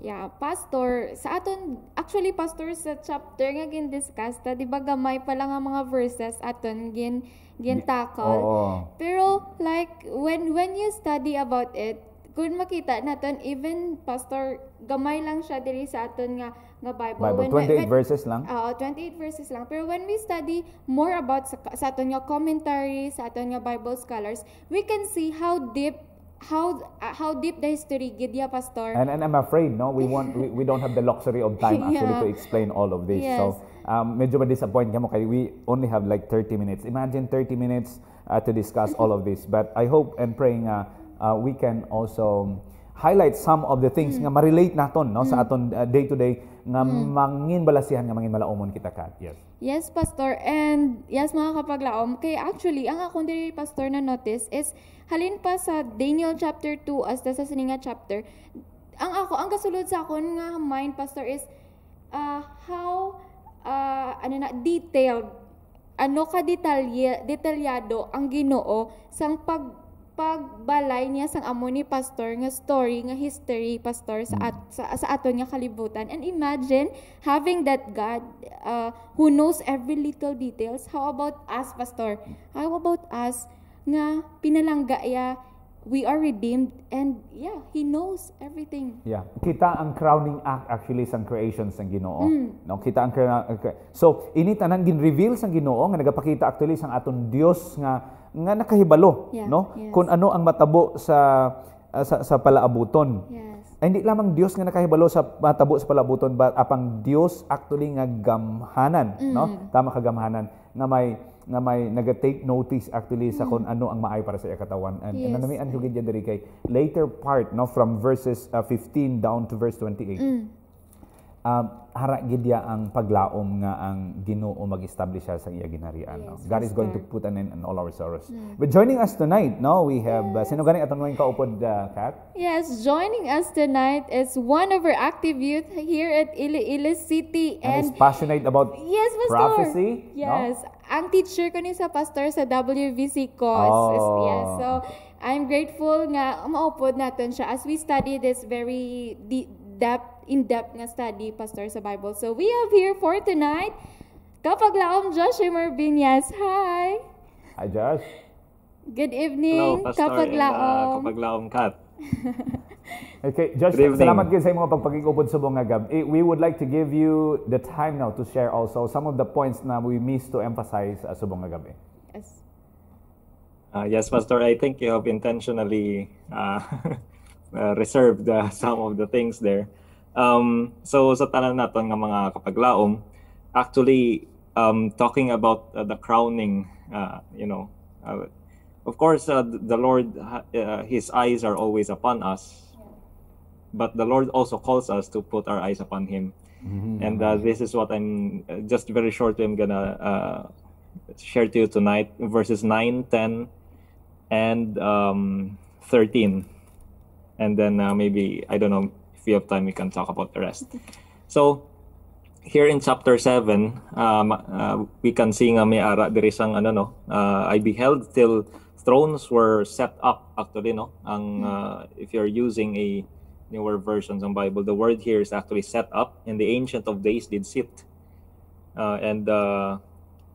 Yeah, pastor, sa aton actually pastor sa chapter nga gin discuss ta, di ba gamay pa lang ang mga verses aton gin gin tackle. Oh. Pero like when when you study about it, kung makita naton even pastor gamay lang siya diri sa aton nga nga Bible, Bible. When, 28 when, verses lang oh uh, 28 verses lang pero when we study more about sa, sa aton nga commentary sa aton nga Bible scholars we can see how deep how uh, how deep the history gidya pastor and, and I'm afraid no we want we, we don't have the luxury of time yeah. actually to explain all of this yes. so um, medyo ma-disappoint kamo kay we only have like 30 minutes imagine 30 minutes uh, to discuss all of this but I hope and praying uh, uh, we can also highlight some of the things mm. nga ma-relate naton no mm. sa hmm. aton uh, day-to-day nga mm. mangin balasihan nga mangin malaomon kita kat. Yes. Yes, pastor. And yes mga kapaglaom, kay actually ang akong diri pastor na notice is halin pa sa Daniel chapter 2 as sa sininga chapter. Ang ako ang kasulod sa akon nga mind pastor is uh, how uh, ano na detailed ano ka detalye, detalyado ang Ginoo sang pag pagbalay niya sang amo ni pastor nga story nga history pastor sa at, sa, sa aton nga kalibutan and imagine having that God uh, who knows every little details how about us pastor how about us nga pinalangga ya we are redeemed and yeah he knows everything yeah kita ang crowning act actually sang creation sang Ginoo mm. no kita ang okay. so ini tanan gin reveal sang Ginoo nga nagapakita actually sang aton Dios nga nga nakahibalo yeah, no yes. kung ano ang matabo sa uh, sa, sa palaabuton yes. Ah, hindi lamang Dios nga nakahibalo sa matabo sa palaabuton but apang Dios actually nga gamhanan mm. no tama ka gamhanan nga may nga may naga-take notice actually sa mm. kung ano ang maay para sa katawan and yes. nanamian ko gid diri kay later part no from verses uh, ah, 15 down to verse 28 mm uh, hara gid ang paglaom nga ang Ginoo mag-establish sa iya ginharian. Yes, no? God is going to put an end on all our sorrows. Mm. But joining us tonight, no, we have yes. uh, sino gani atong mga kaupod uh, Kat? Yes, joining us tonight is one of our active youth here at Iloilo City and, and is passionate about yes, Pastor. prophecy. Yes. No? Ang teacher ko ni sa pastor sa WVC course. Oh. Yes. So I'm grateful nga maupod natin siya as we study this very deep depth in-depth nga study, Pastor, sa Bible. So we have here for tonight, Kapaglaom Josh Binyas. Hi! Hi, Josh. Good evening, Hello, Pastor Kapaglaom. And, uh, Kapaglaom Kat. okay, Josh, salamat gyud sa imong pagpakigupod sa buong gab. Eh, we would like to give you the time now to share also some of the points na we missed to emphasize uh, sa buong eh. Yes. Uh, yes, Pastor, I think you have intentionally uh, uh, reserved uh, some of the things there. Um, so sa tanan nato nga mga kapaglaom, actually um, talking about uh, the crowning, uh, you know, uh, of course uh, the Lord, uh, uh, His eyes are always upon us, but the Lord also calls us to put our eyes upon Him, mm-hmm. and this is what I'm just very shortly I'm gonna share to you tonight, verses 9, 10, and um, 13, and then maybe I don't know if we have time, we can talk about the rest. So, here in chapter 7, um, uh, we can see nga may ara diri sang ano no, uh, I beheld till thrones were set up actually no. Ang hmm. uh, if you're using a newer versions ng Bible, the word here is actually set up and the ancient of days did sit. Uh, and uh,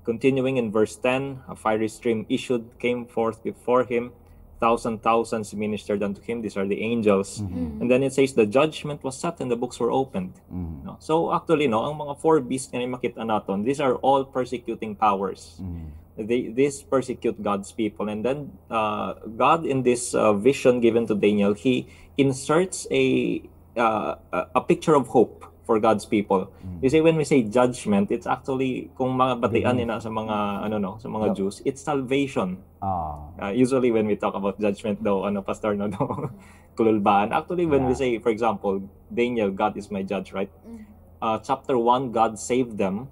continuing in verse 10, a fiery stream issued came forth before him thousand thousands ministered unto him. These are the angels. Mm-hmm. And then it says, the judgment was set and the books were opened. Mm-hmm. No? So actually, no, ang mga four beasts na makita naton, these are all persecuting powers. Mm-hmm. They, these persecute God's people. And then uh, God, in this uh, vision given to Daniel, he inserts a, uh, a picture of hope for God's people. Mm. You see, when we say judgment, it's actually kung mga mabatian mm-hmm. nila sa mga ano no, sa mga yep. Jews, it's salvation. Ah. Uh, usually when we talk about judgment daw, ano pastor no daw, kululbaan. Actually when yeah. we say for example, Daniel, God is my judge, right? Mm-hmm. Uh, chapter 1, God saved them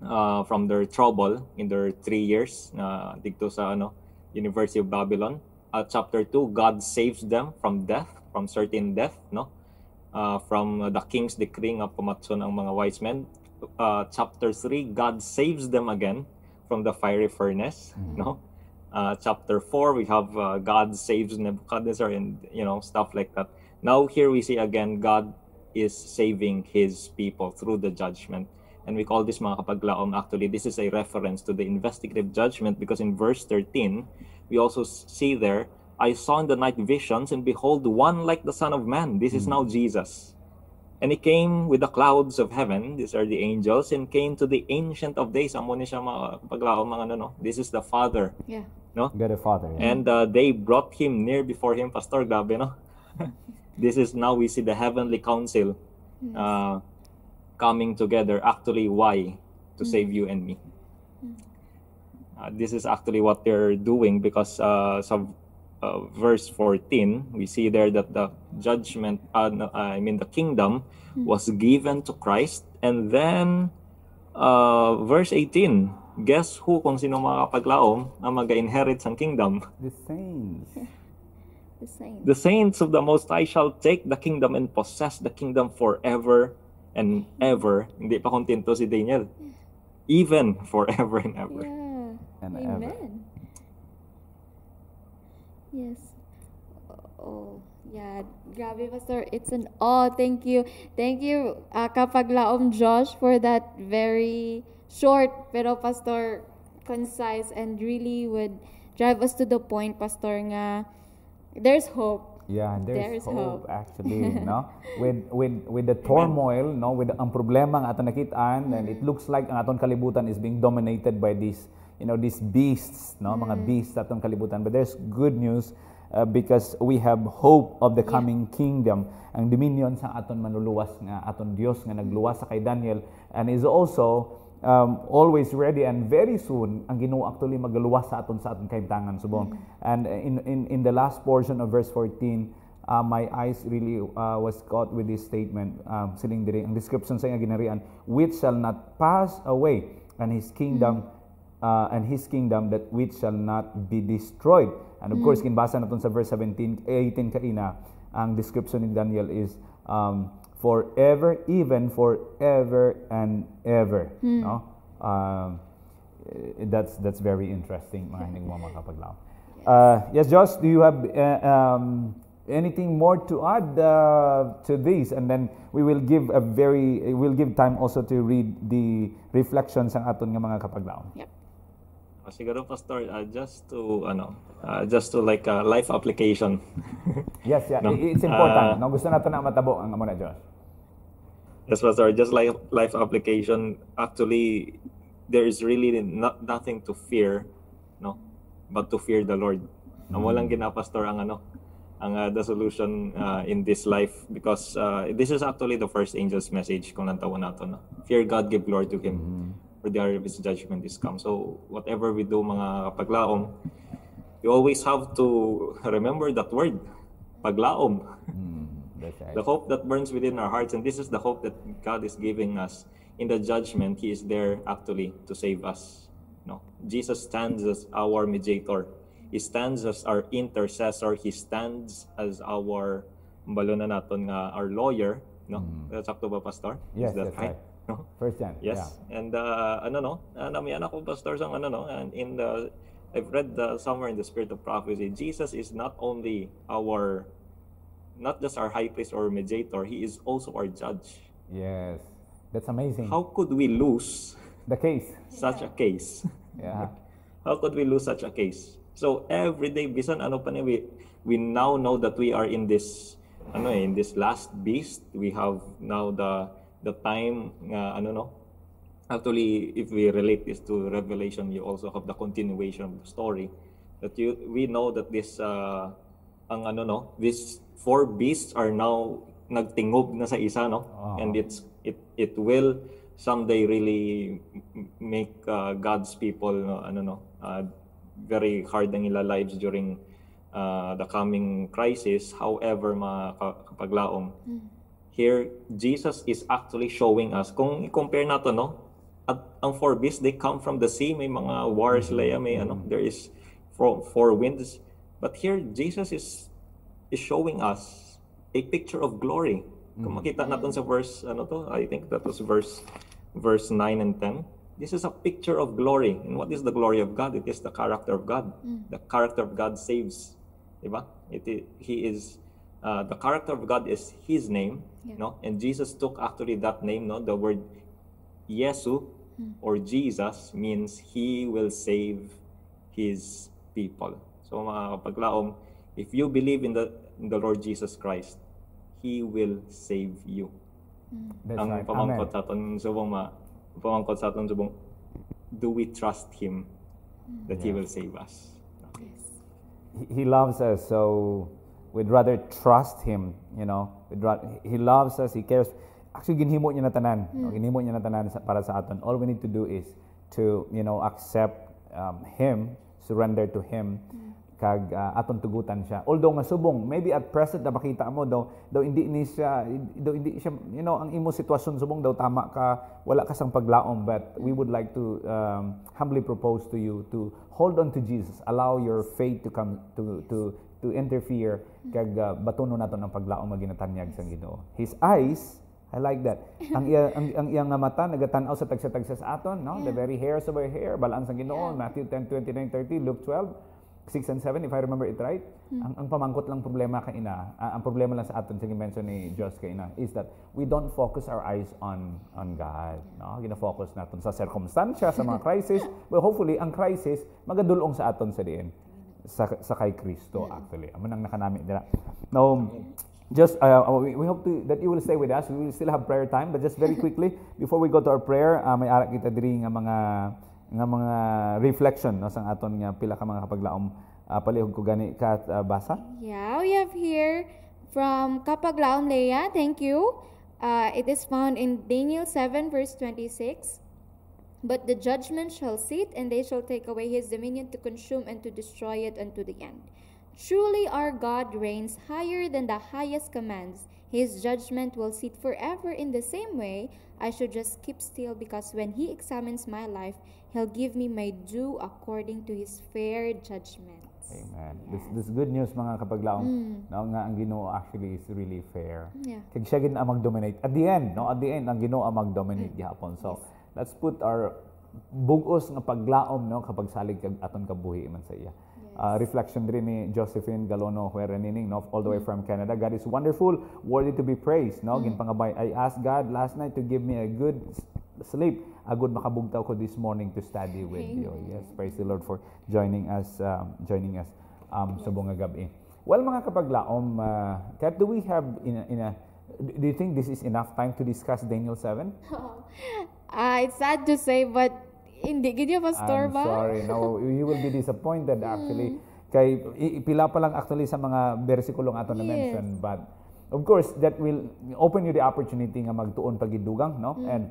uh, from their trouble in their three years na uh, dito sa ano, University of Babylon. Uh, chapter 2, God saves them from death, from certain death, no? uh, from the king's decree nga pumatson ang mga wise men. Uh, chapter 3, God saves them again from the fiery furnace. Mm. No? Uh, chapter 4, we have uh, God saves Nebuchadnezzar and you know stuff like that. Now here we see again God is saving his people through the judgment. And we call this mga kapaglaom, actually, this is a reference to the investigative judgment because in verse 13, we also see there I saw in the night visions, and behold, one like the Son of Man. This is hmm. now Jesus. And he came with the clouds of heaven, these are the angels, and came to the Ancient of Days. paglao mga ano, This is the Father. Yeah. No? God Father. Yeah. And uh, they brought him near before him. Pastor, you no? this is now we see the heavenly council yes. uh, coming together. Actually, why? To mm. save you and me. Hmm. Uh, this is actually what they're doing because uh, uh, verse 14, we see there that the judgment, uh, I mean, the kingdom hmm. was given to Christ. And then, uh, verse 18, guess who kung sino makakapaglaom ang mag-inherit sa kingdom? The saints. the saints. The saints of the Most High shall take the kingdom and possess the kingdom forever and ever. Hindi pa kontento si Daniel. Even forever and ever. Yeah. And Amen. ever. Yes. Oh, yeah. Grabe, Pastor. It's an awe. Thank you. Thank you, uh, Kapaglaom Josh, for that very short, pero Pastor, concise and really would drive us to the point, Pastor, nga there's hope. Yeah, there's, there's hope, hope, actually, no? With with with the turmoil, no, with ang problema ang aton nakitaan mm-hmm. and it looks like ang aton kalibutan is being dominated by this you know, these beasts, no? Mm. mga hmm. beasts sa atong kalibutan. But there's good news uh, because we have hope of the coming yeah. kingdom ang dominion sa aton manluluwas nga aton Dios nga nagluwas sa kay Daniel and is also um, always ready and very soon ang Ginoo actually magaluwas sa aton sa aton kaimtangan subong mm and in, in in the last portion of verse 14 uh, my eyes really uh, was caught with this statement um, siling diri ang description sa nga ginarian which shall not pass away and his kingdom mm uh, and his kingdom that which shall not be destroyed. And of mm. course, kinbasa natin sa verse 17, 18 kaina, ang description ni Daniel is um, forever, even forever and ever. Mm. No? Um, eh, that's that's very interesting, mga hindi mo makapaglao. Uh, yes, Josh, do you have uh, um, anything more to add uh, to this? And then we will give a very, we'll give time also to read the reflections ng aton ng mga kapaglaw. Yep. Siguro pastor uh, just to ano uh, just to like uh, life application. yes, yeah. no? It's important. Uh, no gusto nato na matabo ang amo na Dios. Yes, pastor, just like life application actually there is really not, nothing to fear, no? But to fear the Lord. Mm-hmm. Ang walang ginapastor ang ano ang uh, the solution uh, in this life because uh, this is actually the first angel's message kung nantawa nato no. Fear God, give glory to him. Mm-hmm for the RFS judgment is come. So whatever we do mga paglaom, you always have to remember that word, paglaom. Mm, The hope that burns within our hearts, and this is the hope that God is giving us in the judgment. He is there actually to save us. No, Jesus stands as our mediator. He stands as our intercessor. He stands as our balo na naton nga our lawyer. No, mm. sakto ba pastor? Yes, is that that's right. right? No? First hand. Yes. Yeah. And uh, ano no? Uh, ah, namayan ako pastor sang ano no? And in the I've read the, somewhere in the spirit of prophecy, Jesus is not only our not just our high priest or mediator, he is also our judge. Yes. That's amazing. How could we lose the case? Such yeah. a case. Yeah. How could we lose such a case? So every day bisan ano pa ni we we now know that we are in this ano eh, in this last beast. We have now the the time nga ano no actually if we relate this to revelation you also have the continuation of the story that you we know that this uh, ang ano no these four beasts are now nagtingog na sa isa no oh. and it's it it will someday really make uh, God's people no, ano no uh, very hard ang ila lives during uh, the coming crisis however makapaglaong mm. Here, Jesus is actually showing us, kung i-compare nato, no? At ang four beasts, they come from the sea. May mga wars sila, mm-hmm. may ano, there is four, four winds. But here, Jesus is, is showing us a picture of glory. Kung mm-hmm. makita natin sa verse, ano to? I think that was verse, verse 9 and 10. This is a picture of glory. And what is the glory of God? It is the character of God. Mm. The character of God saves. Diba? It, he is uh, the character of God is His name, yeah. no? And Jesus took actually that name, no? The word Yesu mm. or Jesus means He will save His people. So mga kapaglaom, if you believe in the, in the Lord Jesus Christ, He will save you. Mm. That's Ang right. pamangkot sa aton subong ma, do we trust Him hmm. that yeah. He will save us? Yes. He loves us so We'd rather trust Him, you know. We'd rather, he loves us, He cares. Actually, ginhimo niya na tanan. Mm. Ginhimo niya na tanan para sa aton. All we need to do is to, you know, accept um, Him, surrender to Him, mm. kag uh, aton tugutan siya. Although nga subong, maybe at present na makita mo daw, daw hindi ni siya, daw hindi siya, you know, ang imo sitwasyon subong daw tama ka, wala ka sang paglaom, but we would like to um, humbly propose to you to hold on to Jesus. Allow your faith to come to to to interfere mm. kag uh, batuno nato ng paglaom nga ginatanyag sa Ginoo. His eyes, I like that. ang iya ang, ang iyang mata nagatan-aw sa tagsa-tagsa sa aton, no? Yeah. The very hairs of our hair, balaan sa Ginoo, yeah. Matthew 10:29, 30, Luke 12, 6 and 7 if I remember it right. Mm. Ang, ang pamangkot lang problema kay ina, uh, ang problema lang sa aton sa mention ni Dios kay ina is that we don't focus our eyes on on God, no? Gina-focus naton sa circumstances, sa mga crisis, but hopefully ang crisis magadulong sa aton sa diin sa, sa kay Kristo yeah. actually. Amo nang nakanami dira. Now, just uh, uh, we, we hope to, that you will stay with us. We will still have prayer time, but just very quickly before we go to our prayer, uh, may ara kita diri nga mga nga mga reflection no sang aton nga pila ka mga kapaglaom uh, palihog ko gani ka uh, basa. Yeah, we have here from Kapaglaom Leia. Thank you. Uh, it is found in Daniel 7 verse 26. But the judgment shall sit, and they shall take away his dominion to consume and to destroy it unto the end. Truly our God reigns higher than the highest commands. His judgment will sit forever in the same way. I should just keep still because when he examines my life, he'll give me my due according to his fair judgments. Amen. Yes. This, this good news mga kapaglaong, mm. no, nga ang Ginoo actually is really fair. Yeah. Kaya siya gid mag-dominate. At the end, no, at the end ang Ginoo mag-dominate mm. So, yes. Let's put our bugos nga paglaom no kapag salig kag aton kabuhi man sa iya. Yes. Uh, reflection din ni Josephine Galono Huerenining no all the way mm. from Canada. God is wonderful, worthy to be praised no. Ginpangabay mm. I asked God last night to give me a good sleep. Agud makabugtaw ko this morning to study with Amen. you. Yes, praise the Lord for joining us um, joining us um yes. sa bunga gabi. Well mga kapaglaom, uh, do we have in a, in a do you think this is enough time to discuss Daniel 7? Uh, it's sad to say, but hindi. Gidyo pa store ba? I'm sorry. No, you will be disappointed actually. Mm. Kay, pila pa lang actually sa mga versikulong ato na yes. mention. But of course, that will open you the opportunity nga magtuon pagidugang, no? Mm. And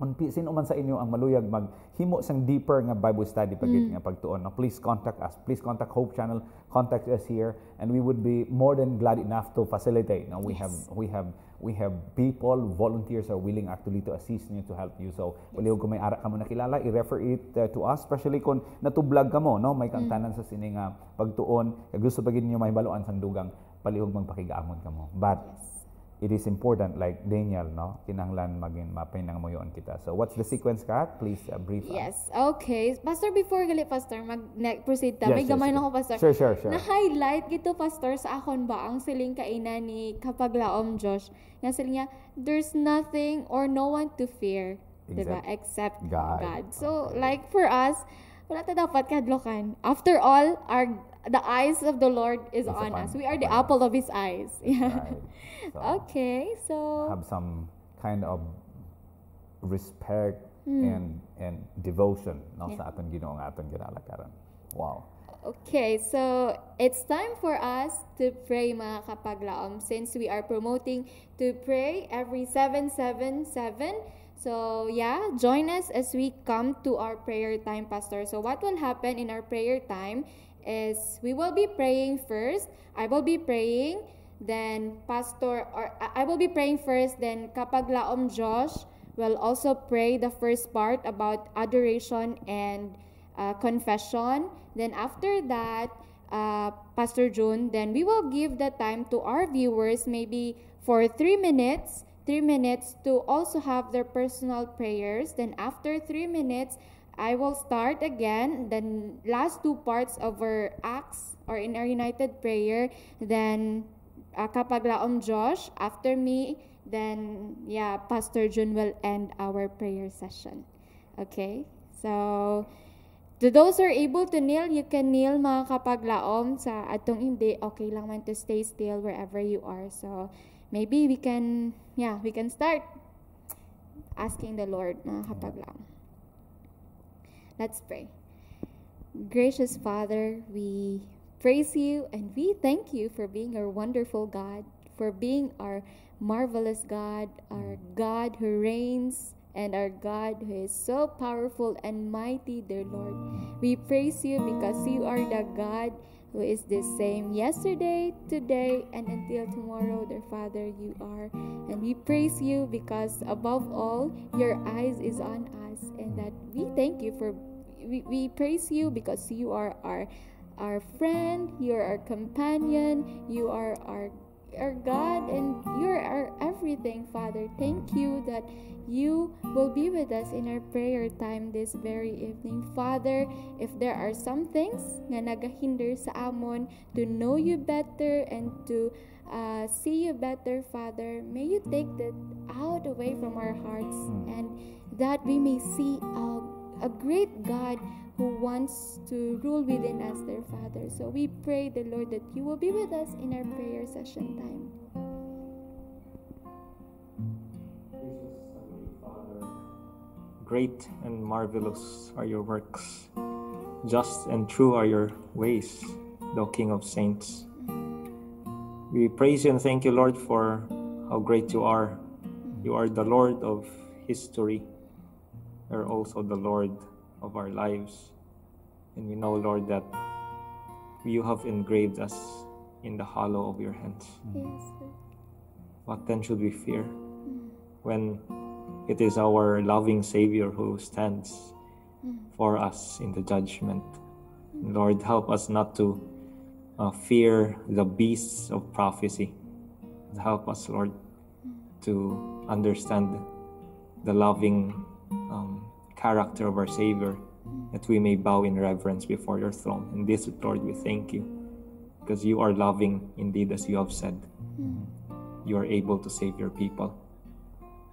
unpi sino man sa inyo ang maluyag maghimo sang deeper nga Bible study pagit mm. nga pagtuon na please contact us please contact Hope Channel contact us here and we would be more than glad enough to facilitate now we yes. have we have we have people volunteers are willing actually to assist you to help you so yes. kung may ara kamo nakilala i-refer it uh, to us especially kung natublag kamo no may mm. kantanan mm. sa sini nga pagtuon gusto pagin niyo mahibaloan sang dugang palihog magpakigaamon ka mo but yes it is important like Daniel no magin kinahanglan maging mapinangmuyon kita so what's the sequence Kat please uh, brief yes us. okay pastor before gali pastor mag proceed ta yes, may gamay yes. lang ko pastor sure sure sure na highlight gito pastor sa akon ba ang siling kaina ni kapaglaom Josh nga siling niya there's nothing or no one to fear diba? except diba except God, God. so okay. like for us wala ta dapat kadlokan after all our the eyes of the Lord is on us. We are the apple of His eyes. Yeah. Right. So okay, so have some kind of respect hmm. and and devotion. Not yeah. sa Wow. Okay, so it's time for us to pray mga kapaglaom since we are promoting to pray every 777 so, yeah, join us as we come to our prayer time, Pastor. So, what will happen in our prayer time is we will be praying first. I will be praying, then pastor or I will be praying first, then kapag laom Josh will also pray the first part about adoration and uh, confession. Then after that, uh, Pastor June, then we will give the time to our viewers maybe for three minutes, three minutes to also have their personal prayers. Then after three minutes, I will start again, then last two parts of our acts or in our united prayer, then uh, kapag laom Josh, after me, then yeah, Pastor June will end our prayer session. Okay? So, to those who are able to kneel, you can kneel mga kapaglaom sa atong hindi, okay lang man to stay still wherever you are. So, maybe we can, yeah, we can start asking the Lord mga kapaglaom. Let's pray. Gracious Father, we praise you and we thank you for being our wonderful God, for being our marvelous God, our God who reigns and our God who is so powerful and mighty, dear Lord. We praise you because you are the God who is the same yesterday, today, and until tomorrow, dear Father, you are. And we praise you because above all, your eyes is on us and that we thank you for we, we praise you because you are our our friend, you're our companion, you are our our God and you're our everything, Father. Thank you that you will be with us in our prayer time this very evening. Father, if there are some things nga nagahinder sa amon to know you better and to uh, see you better, Father, may you take that out away from our hearts mm. and that we may see a great God who wants to rule within us, their Father. So we pray, the Lord, that you will be with us in our prayer session time. Great and marvelous are your works. Just and true are your ways, thou King of saints. We praise you and thank you, Lord, for how great you are. You are the Lord of history are also the Lord of our lives. And we know, Lord, that you have engraved us in the hollow of your hands. Yes, what then should we fear mm. when it is our loving Savior who stands mm. for us in the judgment? Mm. Lord, help us not to uh, fear the beasts of prophecy. Help us, Lord, mm. to understand the loving um, character of our Savior, that we may bow in reverence before your throne. And this, Lord, we thank you, because you are loving indeed, as you have said. Hmm. You are able to save your people.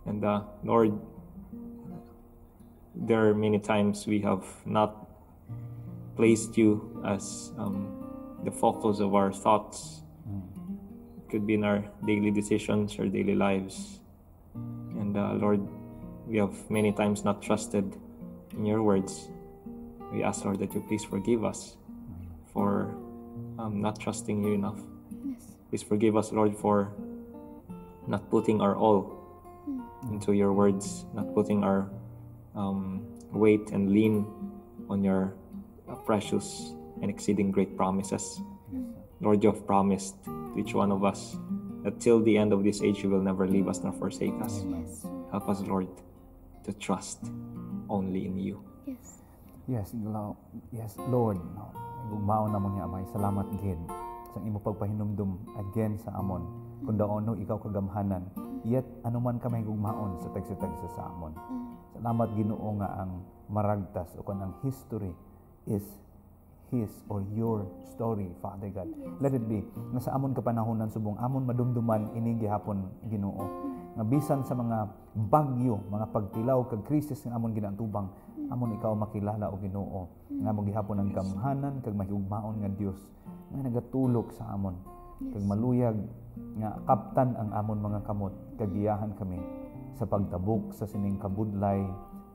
And uh, Lord, there are many times we have not placed you as um, the focus of our thoughts. Hmm. could be in our daily decisions our daily lives. And uh, Lord, we have many times not trusted in your words. We ask, Lord, that you please forgive us for um, not trusting you enough. Yes. Please forgive us, Lord, for not putting our all mm. into your words, not putting our um, weight and lean on your precious and exceeding great promises. Mm. Lord, you have promised to each one of us that till the end of this age you will never leave us nor forsake us. Yes. Help us, Lord. to trust only in you. Yes. Yes, yes Lord. Gumao namon nga amay. Salamat gid sa imo pagpahinumdum again sa amon. Kun mm-hmm. daono ikaw kagamhanan. Yet anuman kami gugmaon sa tagsa-tagsa sa amon. Mm-hmm. Salamat Ginoo nga ang maragtas o ang history is his or your story, Father God. Let it be, nasa amon ka panahon ng subong, amon madumduman, inigi hapon, ginoo. Nga bisan sa mga bagyo, mga pagtilaw, kag krisis nga amon ginatubang, mm. amon ikaw makilala o ginoo. Mm. Nga mo gihapon ang kamhanan, kag mahigugmaon nga Dios nga nagatulog sa amon. Kag maluyag, nga kaptan ang amon mga kamot, kagiyahan kami sa pagtabok sa sining kabudlay,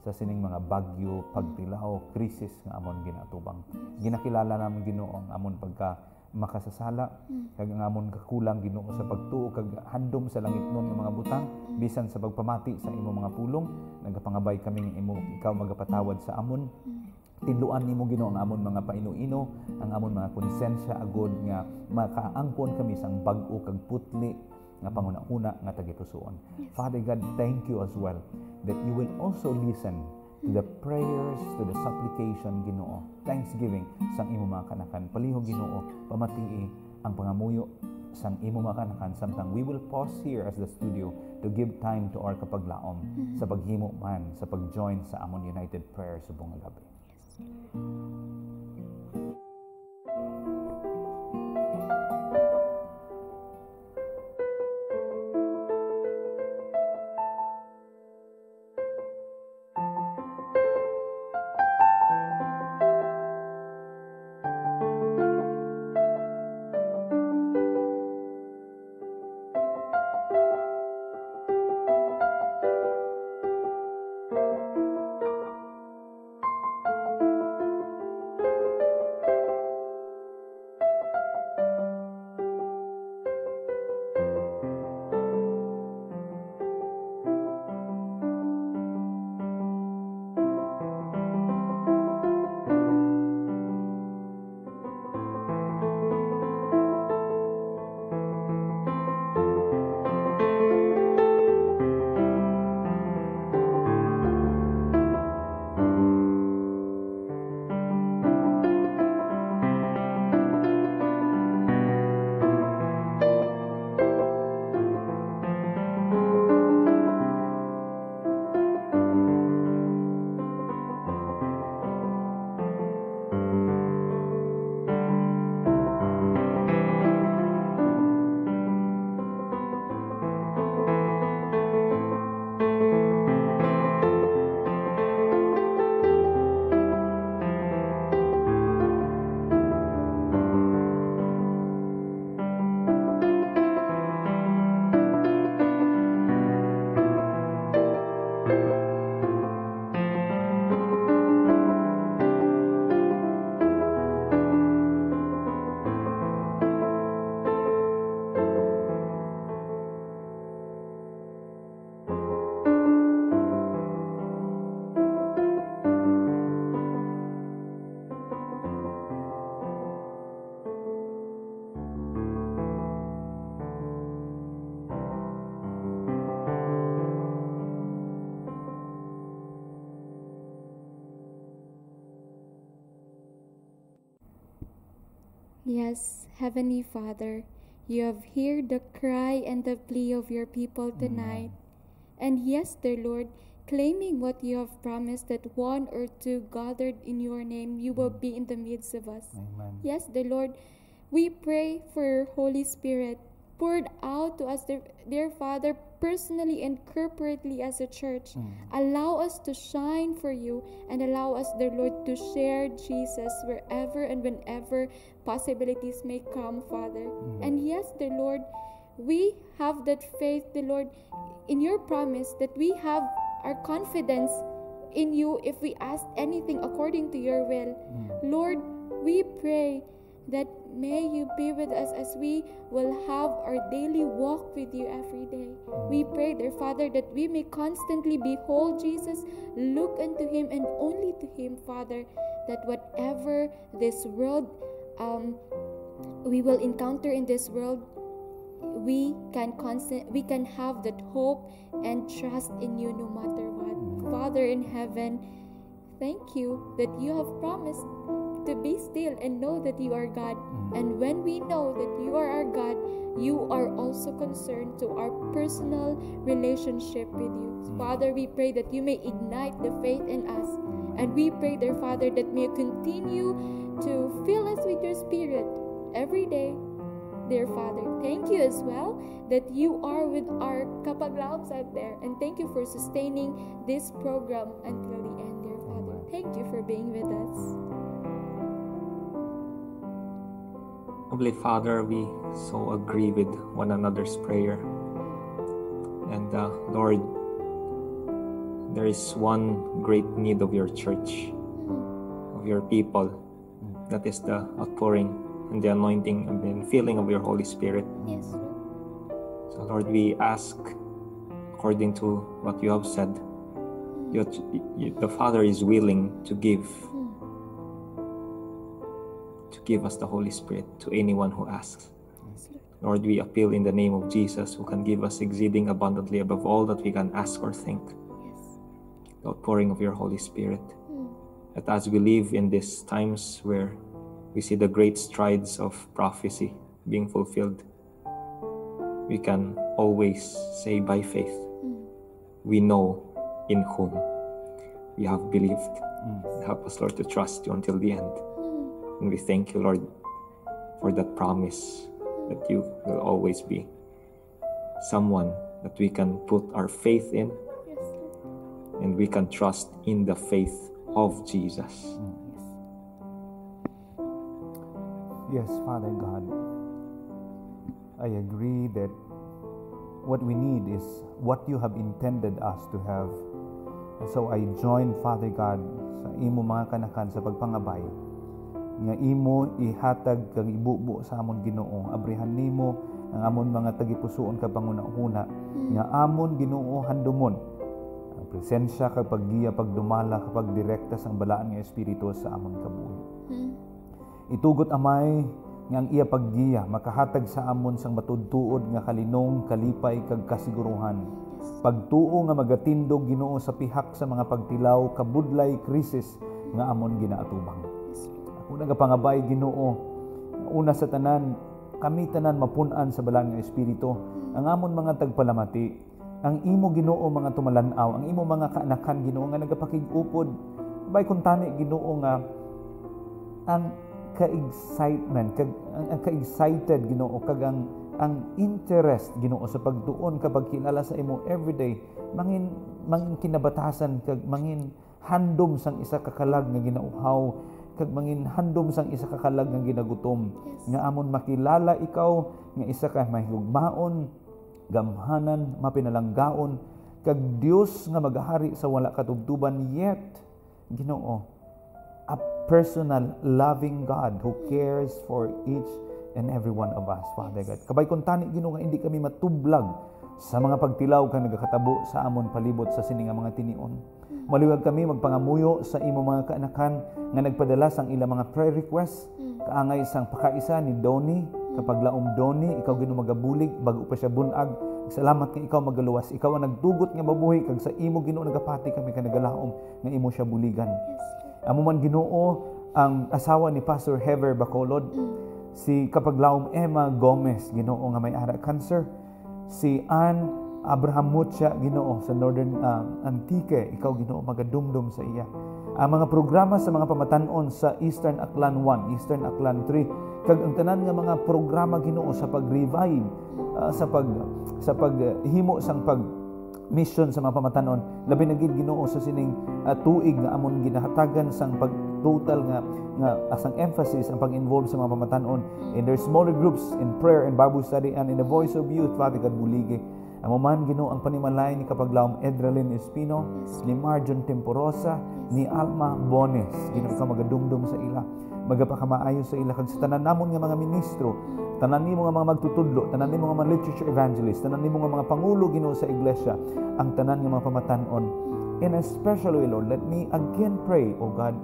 sa sining mga bagyo, pagtilaw, krisis nga amon ginatubang. Ginakilala namin Ginoo ang amon pagka makasasala, mm. kag ang amon kakulang Ginoo sa pagtuo kag handom sa langit nun ng mga butang mm. bisan sa pagpamati sa imo mga pulong, nagapangabay kami nga imo ikaw magapatawad sa amon. Mm. Tidluan nimo Ginoo ang amon mga painuino, ang amon mga konsensya agod nga makaangkon kami sang bag-o kag putli nga mm. panguna-una nga tagitusoon. Yes. Father God, thank you as well that you will also listen to the mm. prayers, to the supplication, Ginoo, thanksgiving sang imo mga kanakan. Palihog Ginoo, pamatii ang pangamuyo sang imo mga kanakan samtang we will pause here as the studio to give time to our kapaglaom mm-hmm. sa paghimo man sa pag-join sa Amon United Prayer sa Bungalabi. Yes. Heavenly Father, you have heard the cry and the plea of your people tonight. And yes, dear Lord, claiming what you have promised that one or two gathered in your name, you will be in the midst of us. Amen. Yes, dear Lord, we pray for your Holy Spirit poured out to us, dear, dear Father, personally and corporately as a church. Mm. Allow us to shine for you and allow us, dear Lord, to share Jesus wherever and whenever possibilities may come, Father. Mm. And yes, dear Lord, we have that faith, the Lord, in your promise that we have our confidence in you if we ask anything according to your will. Mm. Lord, we pray that may you be with us as we will have our daily walk with you every day. We pray, dear Father, that we may constantly behold Jesus, look unto him and only to him, Father, that whatever this world um, we will encounter in this world, we can constant we can have that hope and trust in you no matter what. Father in heaven, thank you that you have promised to be still and know that you are God. Mm. And when we know that you are our God, you are also concerned to our personal relationship with you. Mm. Father, we pray that you may ignite the faith in us. And we pray, dear Father, that may you continue to fill us with your spirit every day. Dear Father, thank you as well that you are with our kapaglauts out there. And thank you for sustaining this program until the end, dear Father. Thank you for being with us. Heavenly Father, we so agree with one another's prayer. And uh, Lord, there is one great need of your church, of your people, that is the outpouring and the anointing and the filling of your Holy Spirit. Yes. So, Lord, we ask according to what you have said. Mm. the Father is willing to give mm to give us the Holy Spirit to anyone who asks. Lord, we appeal in the name of Jesus, who can give us exceeding abundantly above all that we can ask or think. The outpouring of your Holy Spirit. That as we live in these times where we see the great strides of prophecy being fulfilled, we can always say by faith, we know in whom we have believed. Mm. Help us, Lord, to trust you until the end. And we thank you, Lord, for that promise that you will always be someone that we can put our faith in yes, and we can trust in the faith of Jesus. Yes, Father God, I agree that what we need is what you have intended us to have. And so I join, Father God, sa imo mga kanakan sa pagpangabay nga imo ihatag kag ibubo sa amon Ginoo abrihan nimo ang amon mga tagipusoon ka panguna-una hmm. nga amon Ginoo handumon ang presensya kag paggiya pagdumala kapag direkta sang balaan nga espiritu sa amon kabuhi hmm. itugot amay nga ang iya paggiya makahatag sa amon sang matudtuod nga kalinong kalipay kag kasiguruhan pagtuo nga magatindog Ginoo sa pihak sa mga pagtilaw kabudlay krisis nga amon ginaatubang Una nga pangabay Ginoo. Una sa tanan, kami tanan mapunan sa balang nga espiritu. Ang amon mga tagpalamati, ang imo Ginoo mga tumalanaw, ang imo mga kaanakan Ginoo nga nagapakigupod. Bay kung tani Ginoo nga ang ka-excitement, kag, ang, ang ka-excited Ginoo kag ang ang interest Ginoo sa pagduon kapag pagkilala sa imo everyday mangin mangin kinabatasan kag mangin handom sang isa kakalag nga ginauhaw kag mangin manginhandom sang isa ka kalag nga ginagutom yes. nga amon makilala ikaw nga isa ka mahigugmaon gamhanan mapinalanggaon kag Dios nga magahari sa wala katubduban yet Ginoo a personal loving God who cares for each and every one of us Father God kabay kon tani Ginoo nga indi kami matublag sa mga pagtilaw kang nagakatabo sa amon palibot sa sininga mga tinion Maliwag kami magpangamuyo sa imo mga kaanakan nga nagpadala sang ila mga prayer request hmm. kaangay sang pakaisa ni Donnie hmm. kapag laom Donnie ikaw gino magabulig bago pa siya bunag salamat kay ikaw magaluwas ikaw ang nagtugot nga mabuhi kag sa imo Ginoo nagapati kami ka nagalaom nga imo siya buligan yes. amo man Ginoo ang asawa ni Pastor Hever Bacolod hmm. si kapag laom Emma Gomez Ginoo nga may ara cancer si Ann Abraham mo siya Ginoo sa Northern uh, Antique, ikaw Ginoo magadumdum sa iya. Ang mga programa sa mga pamatanon sa Eastern Aklan 1, Eastern Aklan 3, kag ang tanan nga mga programa Ginoo sa pag-revive, uh, sa pag sa paghimo sang pag mission sa mga pamatanon labi na gid Ginoo sa sining uh, tuig nga amon ginahatagan sang pag total nga nga asang emphasis ang pag-involve sa mga pamatanon in their smaller groups in prayer and Bible study and in the voice of youth Father God Bulige Amuman Ginoo ang panimalay ni Kapaglaom Edralin Espino, yes. ni Marjon Temporosa, ni Alma Bones. Ginoo ka magadumdum sa ila, magapakamaayo sa ila kag sa tanan namon nga mga ministro, tanan nimo nga mga magtutudlo, tanan nimo mga mga literature evangelist, tanan nimo nga mga pangulo Ginoo sa iglesia, ang tanan nga mga pamatanon. And especially, Lord, let me again pray, O God,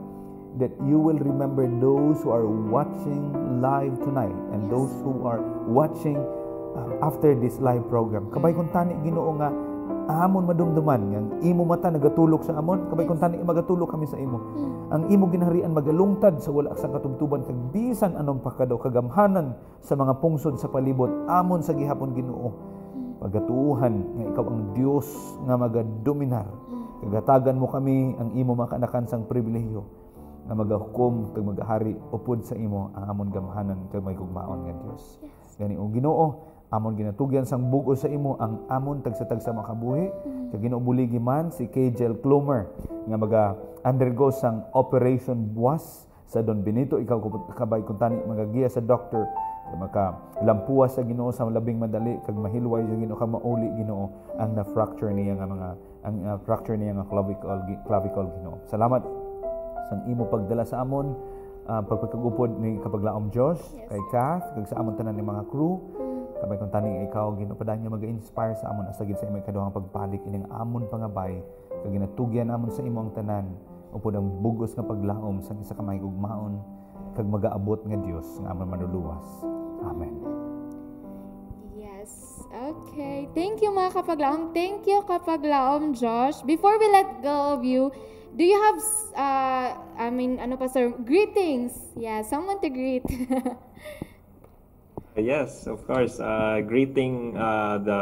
that you will remember those who are watching live tonight and those who are watching uh, after this live program. Kabay kung tani Ginoo nga amon madumduman nga imo mata nagatulog sa amon kabay kung tani magatulog kami sa imo. Hmm. Ang imo ginaharian magalungtad sa wala sa katubtuban kag bisan anong pakadaw kagamhanan sa mga pungsod sa palibot amon sa gihapon Ginoo. Hmm. Pagatuuhan nga ikaw ang Dios nga magadominar. Hmm. Kagatagan mo kami ang imo makanakan sang pribilehiyo nga magahukom kag magahari upod sa imo ang amon gamhanan kag may gugmaon nga Dios. Gani o Ginoo, amon ginatugyan sang bugo sa imo ang amon tagsa-tagsa makabuhi mm-hmm. ginubuligi man si Kajel Klomer nga maga undergo sang operation buwas sa Don Benito ikaw kabay kun tani magagiya sa doctor kay maka lampuwa sa Ginoo sa labing madali kag mahilway sa Ginoo kag mauli Ginoo ang na fracture niya nga mga ang uh, fracture niya nga clavicle clavicle Ginoo salamat sang imo pagdala sa amon uh, pagpagkagupod ni kapaglaom Dios yes. kay Kath kag sa amon tanan ni mga crew mm. Tabay kong tani ikaw ginupadan nga mag-inspire sa amon asagid sa imong kaduhang pagpalik ining amon pangabay kag ginatugyan amon sa imong tanan upod ang bugos nga paglaom sa isa ka mahigugmaon kag magaabot nga Dios nga amon manuluwas. Amen. Yes. Okay. Thank you mga kapaglaom. Thank you kapaglaom Josh. Before we let go of you, do you have uh, I mean ano pa sir greetings? Yeah, someone to greet. Yes, of course. Uh, greeting uh, the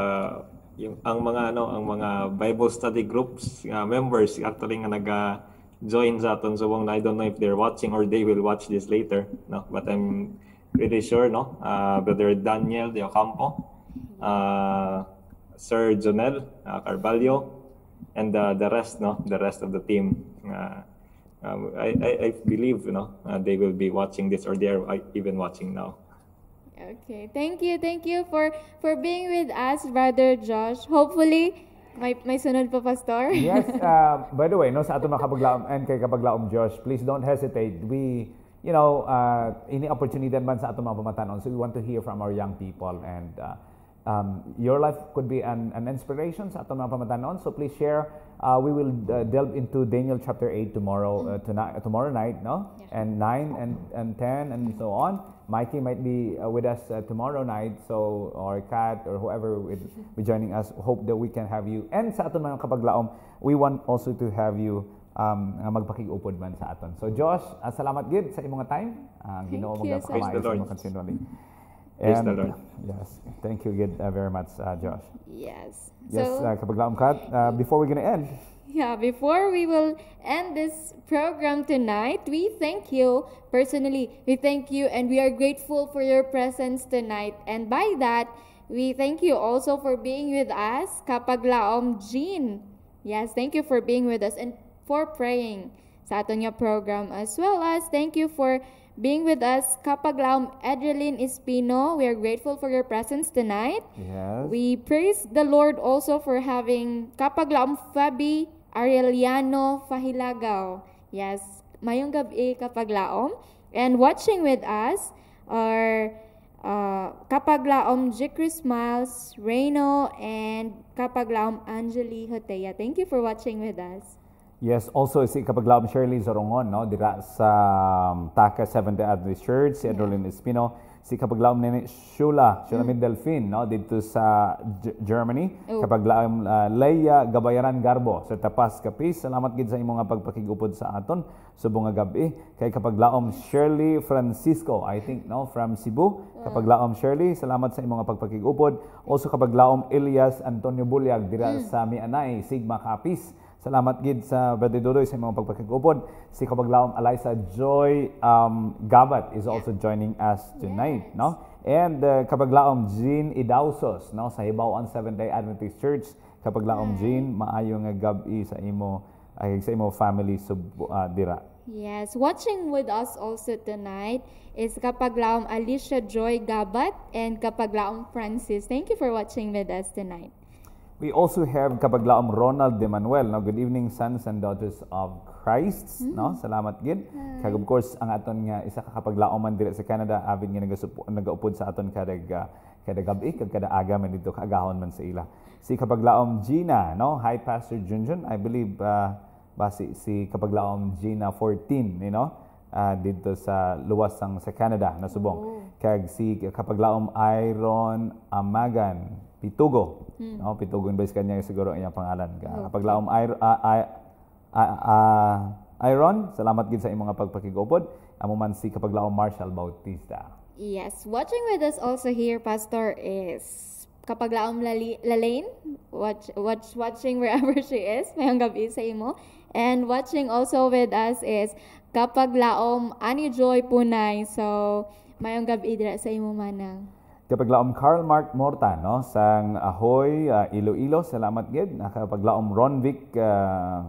yung ang mga ano, ang mga Bible study groups uh, members actually nga nag uh, join sa aton subong na I don't know if they're watching or they will watch this later, no. But I'm pretty sure, no. Uh, brother Daniel De Ocampo, uh, Sir Jonel uh, Carvalho, and uh, the rest, no, the rest of the team. Uh, um, I, I, I believe, you know, uh, they will be watching this or they are uh, even watching now. Okay. Thank you. Thank you for for being with us, Brother Josh. Hopefully, my my sunod pa, Pastor. yes. Uh. by the way, no, sa ato mga and kay kapaglaom Josh, please don't hesitate. We, you know, uh, any opportunity man sa ato mga pamatanon. So we want to hear from our young people and uh, um, your life could be an, an inspiration sa ato mga pamatanon. So please share. Uh, we will uh, delve into Daniel chapter 8 tomorrow, uh, tonight, tomorrow night, no? Yeah. And 9 and, and 10 and so on. Mikey might be uh, with us uh, tomorrow night. So, or Kat or whoever will be joining us. Hope that we can have you. And sa aton mga kapaglaom, we want also to have you um, magpakiupod man sa aton. So, Josh, uh, salamat gid sa imong time. Uh, Ginoo mo gapakamayos sa imong continually. Praise the Lord. Yes. Thank you again uh, very much, uh, Josh. Yes. Yes, so, uh, kapaglaom Kat. Uh, before we're gonna end, yeah, before we will end this program tonight, we thank you personally. We thank you and we are grateful for your presence tonight. And by that, we thank you also for being with us, Kapaglaom Jean. Yes, thank you for being with us and for praying sa aton program as well as thank you for being with us. Kapaglaom Adreline Espino, we are grateful for your presence tonight. Yes. We praise the Lord also for having Kapaglaom Fabi Arieliano Fahilagaw. Yes, mayong gabi kapag laom. And watching with us are uh, Kapaglaom Jikris Miles, Reno, and Kapaglaom Angeli Hotea. Thank you for watching with us. Yes, also si Kapaglaom Shirley Zorongon, no? Dira sa um, Taka 7th Avenue Church, si Adeline yeah. Espino, si kapaglaom ni Shula, Shula mm. Delfin, no? dito sa G- Germany. Ooh. Kapaglaom uh, ah, Leia Gabayaran Garbo sa Tapas Kapis. Salamat gid sa imong pagpakigupod sa aton subong nga gabi. Kay kapaglaom Shirley Francisco, I think, no? from Cebu. Hmm. Kapaglaom Shirley, salamat sa imong pagpakigupod. Also kapaglaom Elias Antonio Bulyag dira mm. sa Mianay, Sigma Kapis. Salamat gid sa Brother Dudoy sa mga pagpakagupod. Si Kabaglaong Alisa Joy um, Gabat is also joining us tonight, yes. no? And uh, Kabaglaong Jean Idausos, no? Sa Hibawan Seventh-day Adventist Church. Kabaglaong Jean, maayo nga gabi sa imo ay sa imo family sub uh, dira. Yes, watching with us also tonight is Kapaglaom Alicia Joy Gabat and Kapaglaom Francis. Thank you for watching with us tonight. We also have Kapaglaom Ronald de Manuel. No? Good evening, sons and daughters of Christ. Mm. No? Salamat gid. Kag of course ang aton nga isa ka man diri sa Canada avid nga nagaupod sa aton kada uh, kada gabi kag kada aga man dito kagahon man sa ila. Si kapaglaom Gina, no? Hi Pastor Junjun. I believe uh, basi si kapaglaom Gina 14, you know? uh, dito sa luwasang sa Canada na subong. Oh. Kag si kapag laom Iron Amagan Pitugo. Hmm. No, Pitugo ba kanya siguro ang pangalan. Kapag laom Iron uh, Iron, salamat gid sa imong pagpakigupod. Amo man si kapag laom Marshall Bautista. Yes, watching with us also here pastor is kapag laom lali, watch, watch, watching wherever she is, mayang gabi sa imo. And watching also with us is kapag laom ani joy punay. So mayong gab dira sa imo manang. Kapaglaom Karl Mark Morta no sang Ahoy uh, Iloilo salamat gid nakapaglaom Ronvic uh, ah,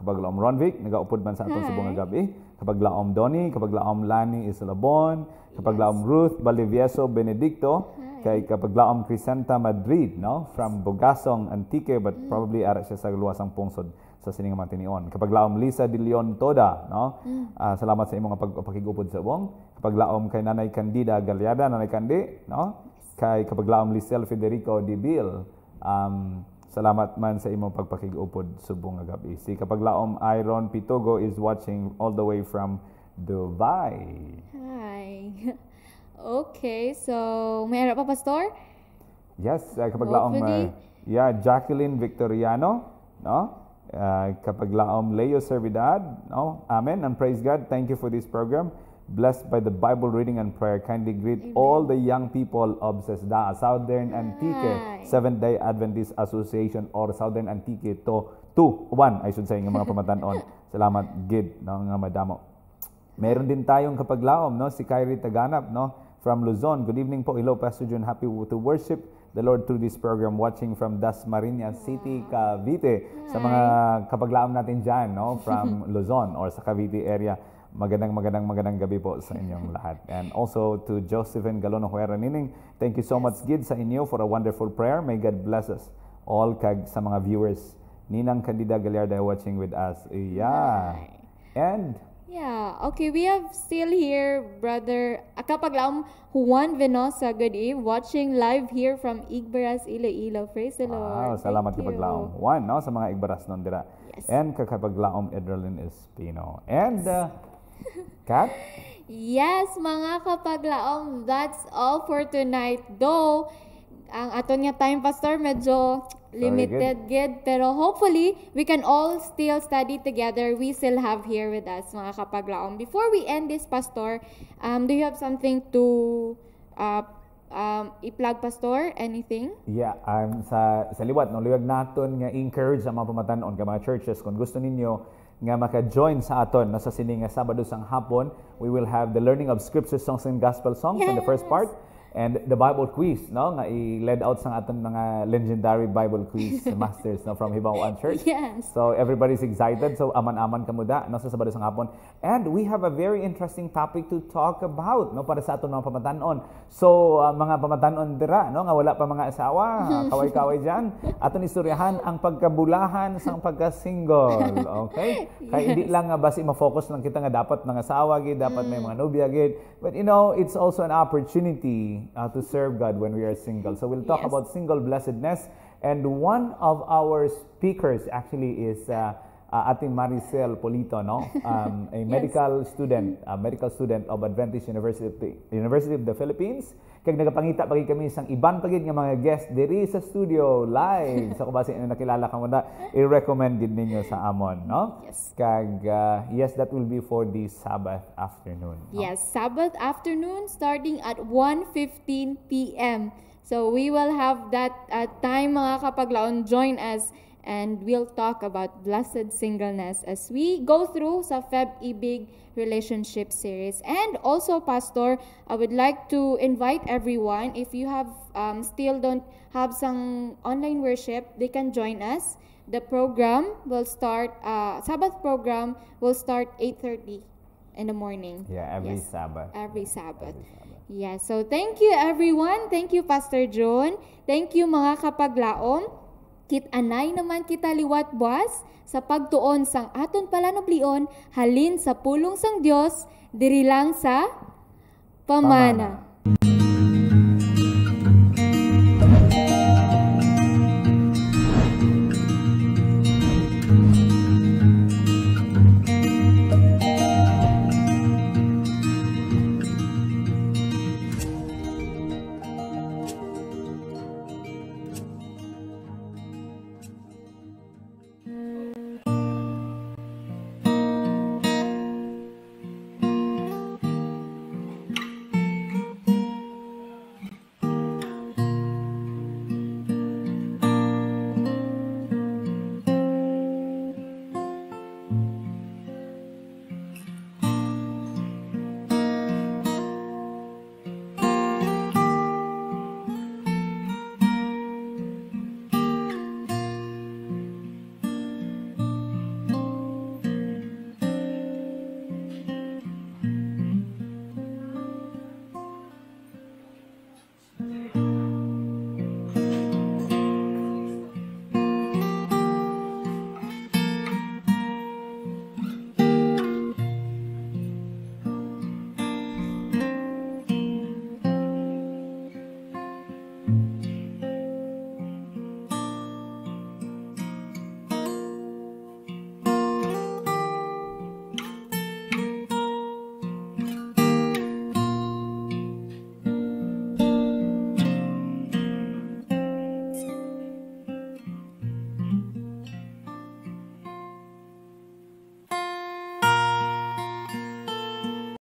kapaglaom Ronvic nagaupod man sa atong subong nga gabi kapaglaom Donny kapaglaom Lani Isalabon kapaglaom yes. Ruth Balivieso Benedicto Hi. kay kapaglaom Crisanta Madrid no from Bogasong Antique but mm. probably ara siya sa luwasang pungsod sa sining matinion. Kapag laom Lisa de Leon Toda, no? Mm. Uh, salamat sa imong pagpakigupod sa ubong. Kapag laom kay Nanay Candida Galiada, Nanay Candy, no? Kay kapag laom Lisel Federico de Bill, um, salamat man sa imong pagpakigupod subong nga gabi. Si kapag laom Iron Pitogo is watching all the way from Dubai. Hi. okay, so may pa pastor? Yes, uh, kapag laom uh, yeah, Jacqueline Victoriano, no? Uh, ah, kapaglaom leyo Servidad. No? Amen. And praise God. Thank you for this program. Blessed by the Bible reading and prayer. Kindly greet Amen. all the young people of SESDA, Southern Antique Seventh-day Adventist Association or Southern Antique to 2-1, I should say, ng mga pamatanon. Salamat, Gid, no, nga madamo. Meron din tayong kapaglaom, no? si Kyrie Taganap, no? from Luzon. Good evening po, Ilo, Pastor John. Happy to worship the Lord through this program watching from Dasmariñas City, ah. Cavite. Sa mga kapaglaom natin dyan, no? From Luzon or sa Cavite area. Magandang, magandang, magandang gabi po sa inyong lahat. And also to Josephine Galono Huera Nining, thank you so yes. much, Gid, sa inyo for a wonderful prayer. May God bless us all kag sa mga viewers. Ninang Candida Gallardo watching with us. Yeah. And Yeah, okay, we have still here Brother Akapaglam Juan Venosa, good eve, watching live here from Igbaras, Iloilo. Praise the wow, Lord. Wow, salamat Kapaglaom. Juan, no, sa mga Igbaras nun dira. Yes. And Kakapaglaom Edralin Espino. And, uh, Kat? yes, mga Kapaglaom, that's all for tonight. Though, ang aton nga time pastor medyo limited gid pero hopefully we can all still study together we still have here with us mga kapaglaom before we end this pastor um do you have something to uh, um, i-plug pastor anything yeah um, sa sa liwat no liwag naton nga encourage sa mga pamatanon ka mga churches kung gusto ninyo nga maka-join sa aton no, sa sini nga Sabado sang hapon we will have the learning of scripture songs and gospel songs yes. in the first part And the Bible quiz, no? Nga i-led out sa atong mga legendary Bible quiz masters no? from Hibawan Church. Yes. So everybody's excited. So aman-aman ka mo da, no? Sa Sabado sang hapon. And we have a very interesting topic to talk about, no? Para sa atong mga pamatanon. So uh, mga pamatanon dira, no? Nga wala pa mga asawa, kaway-kaway dyan. Atong istoryahan ang pagkabulahan sang pagka-single. Okay? Yes. Kaya hindi lang nga basi ma-focus lang kita nga dapat mga asawa gid, dapat mm. may mga nobya gid. But you know, it's also an opportunity uh, to serve God when we are single. So we'll talk yes. about single blessedness. And one of our speakers actually is uh, uh, Ate Maricel Polito, no? Um, a medical yes. student, a medical student of Adventist University, University of the Philippines. Kag nagapangita pagi kami sang iban pagid nga mga guest diri sa studio live. sa so, kubasi na nakilala ka na, i-recommend din ninyo sa amon, no? Yes. Kag uh, yes, that will be for the Sabbath afternoon. No? Yes, Sabbath afternoon starting at 1:15 p.m. So we will have that uh, time mga kapaglaon join us and we'll talk about blessed singleness as we go through sa Feb Ibig relationship series. And also, Pastor, I would like to invite everyone, if you have um, still don't have some online worship, they can join us. The program will start, uh, Sabbath program will start 8.30 in the morning. Yeah, every yes. Sabbath. Every Sabbath. Every Sabbath. Yeah, so thank you everyone. Thank you Pastor John. Thank you mga kapaglaom. Kit anay naman kita liwat buwas sa pagtuon sang aton palanoblion halin sa pulong sang Dios diri lang sa pamana. pamana.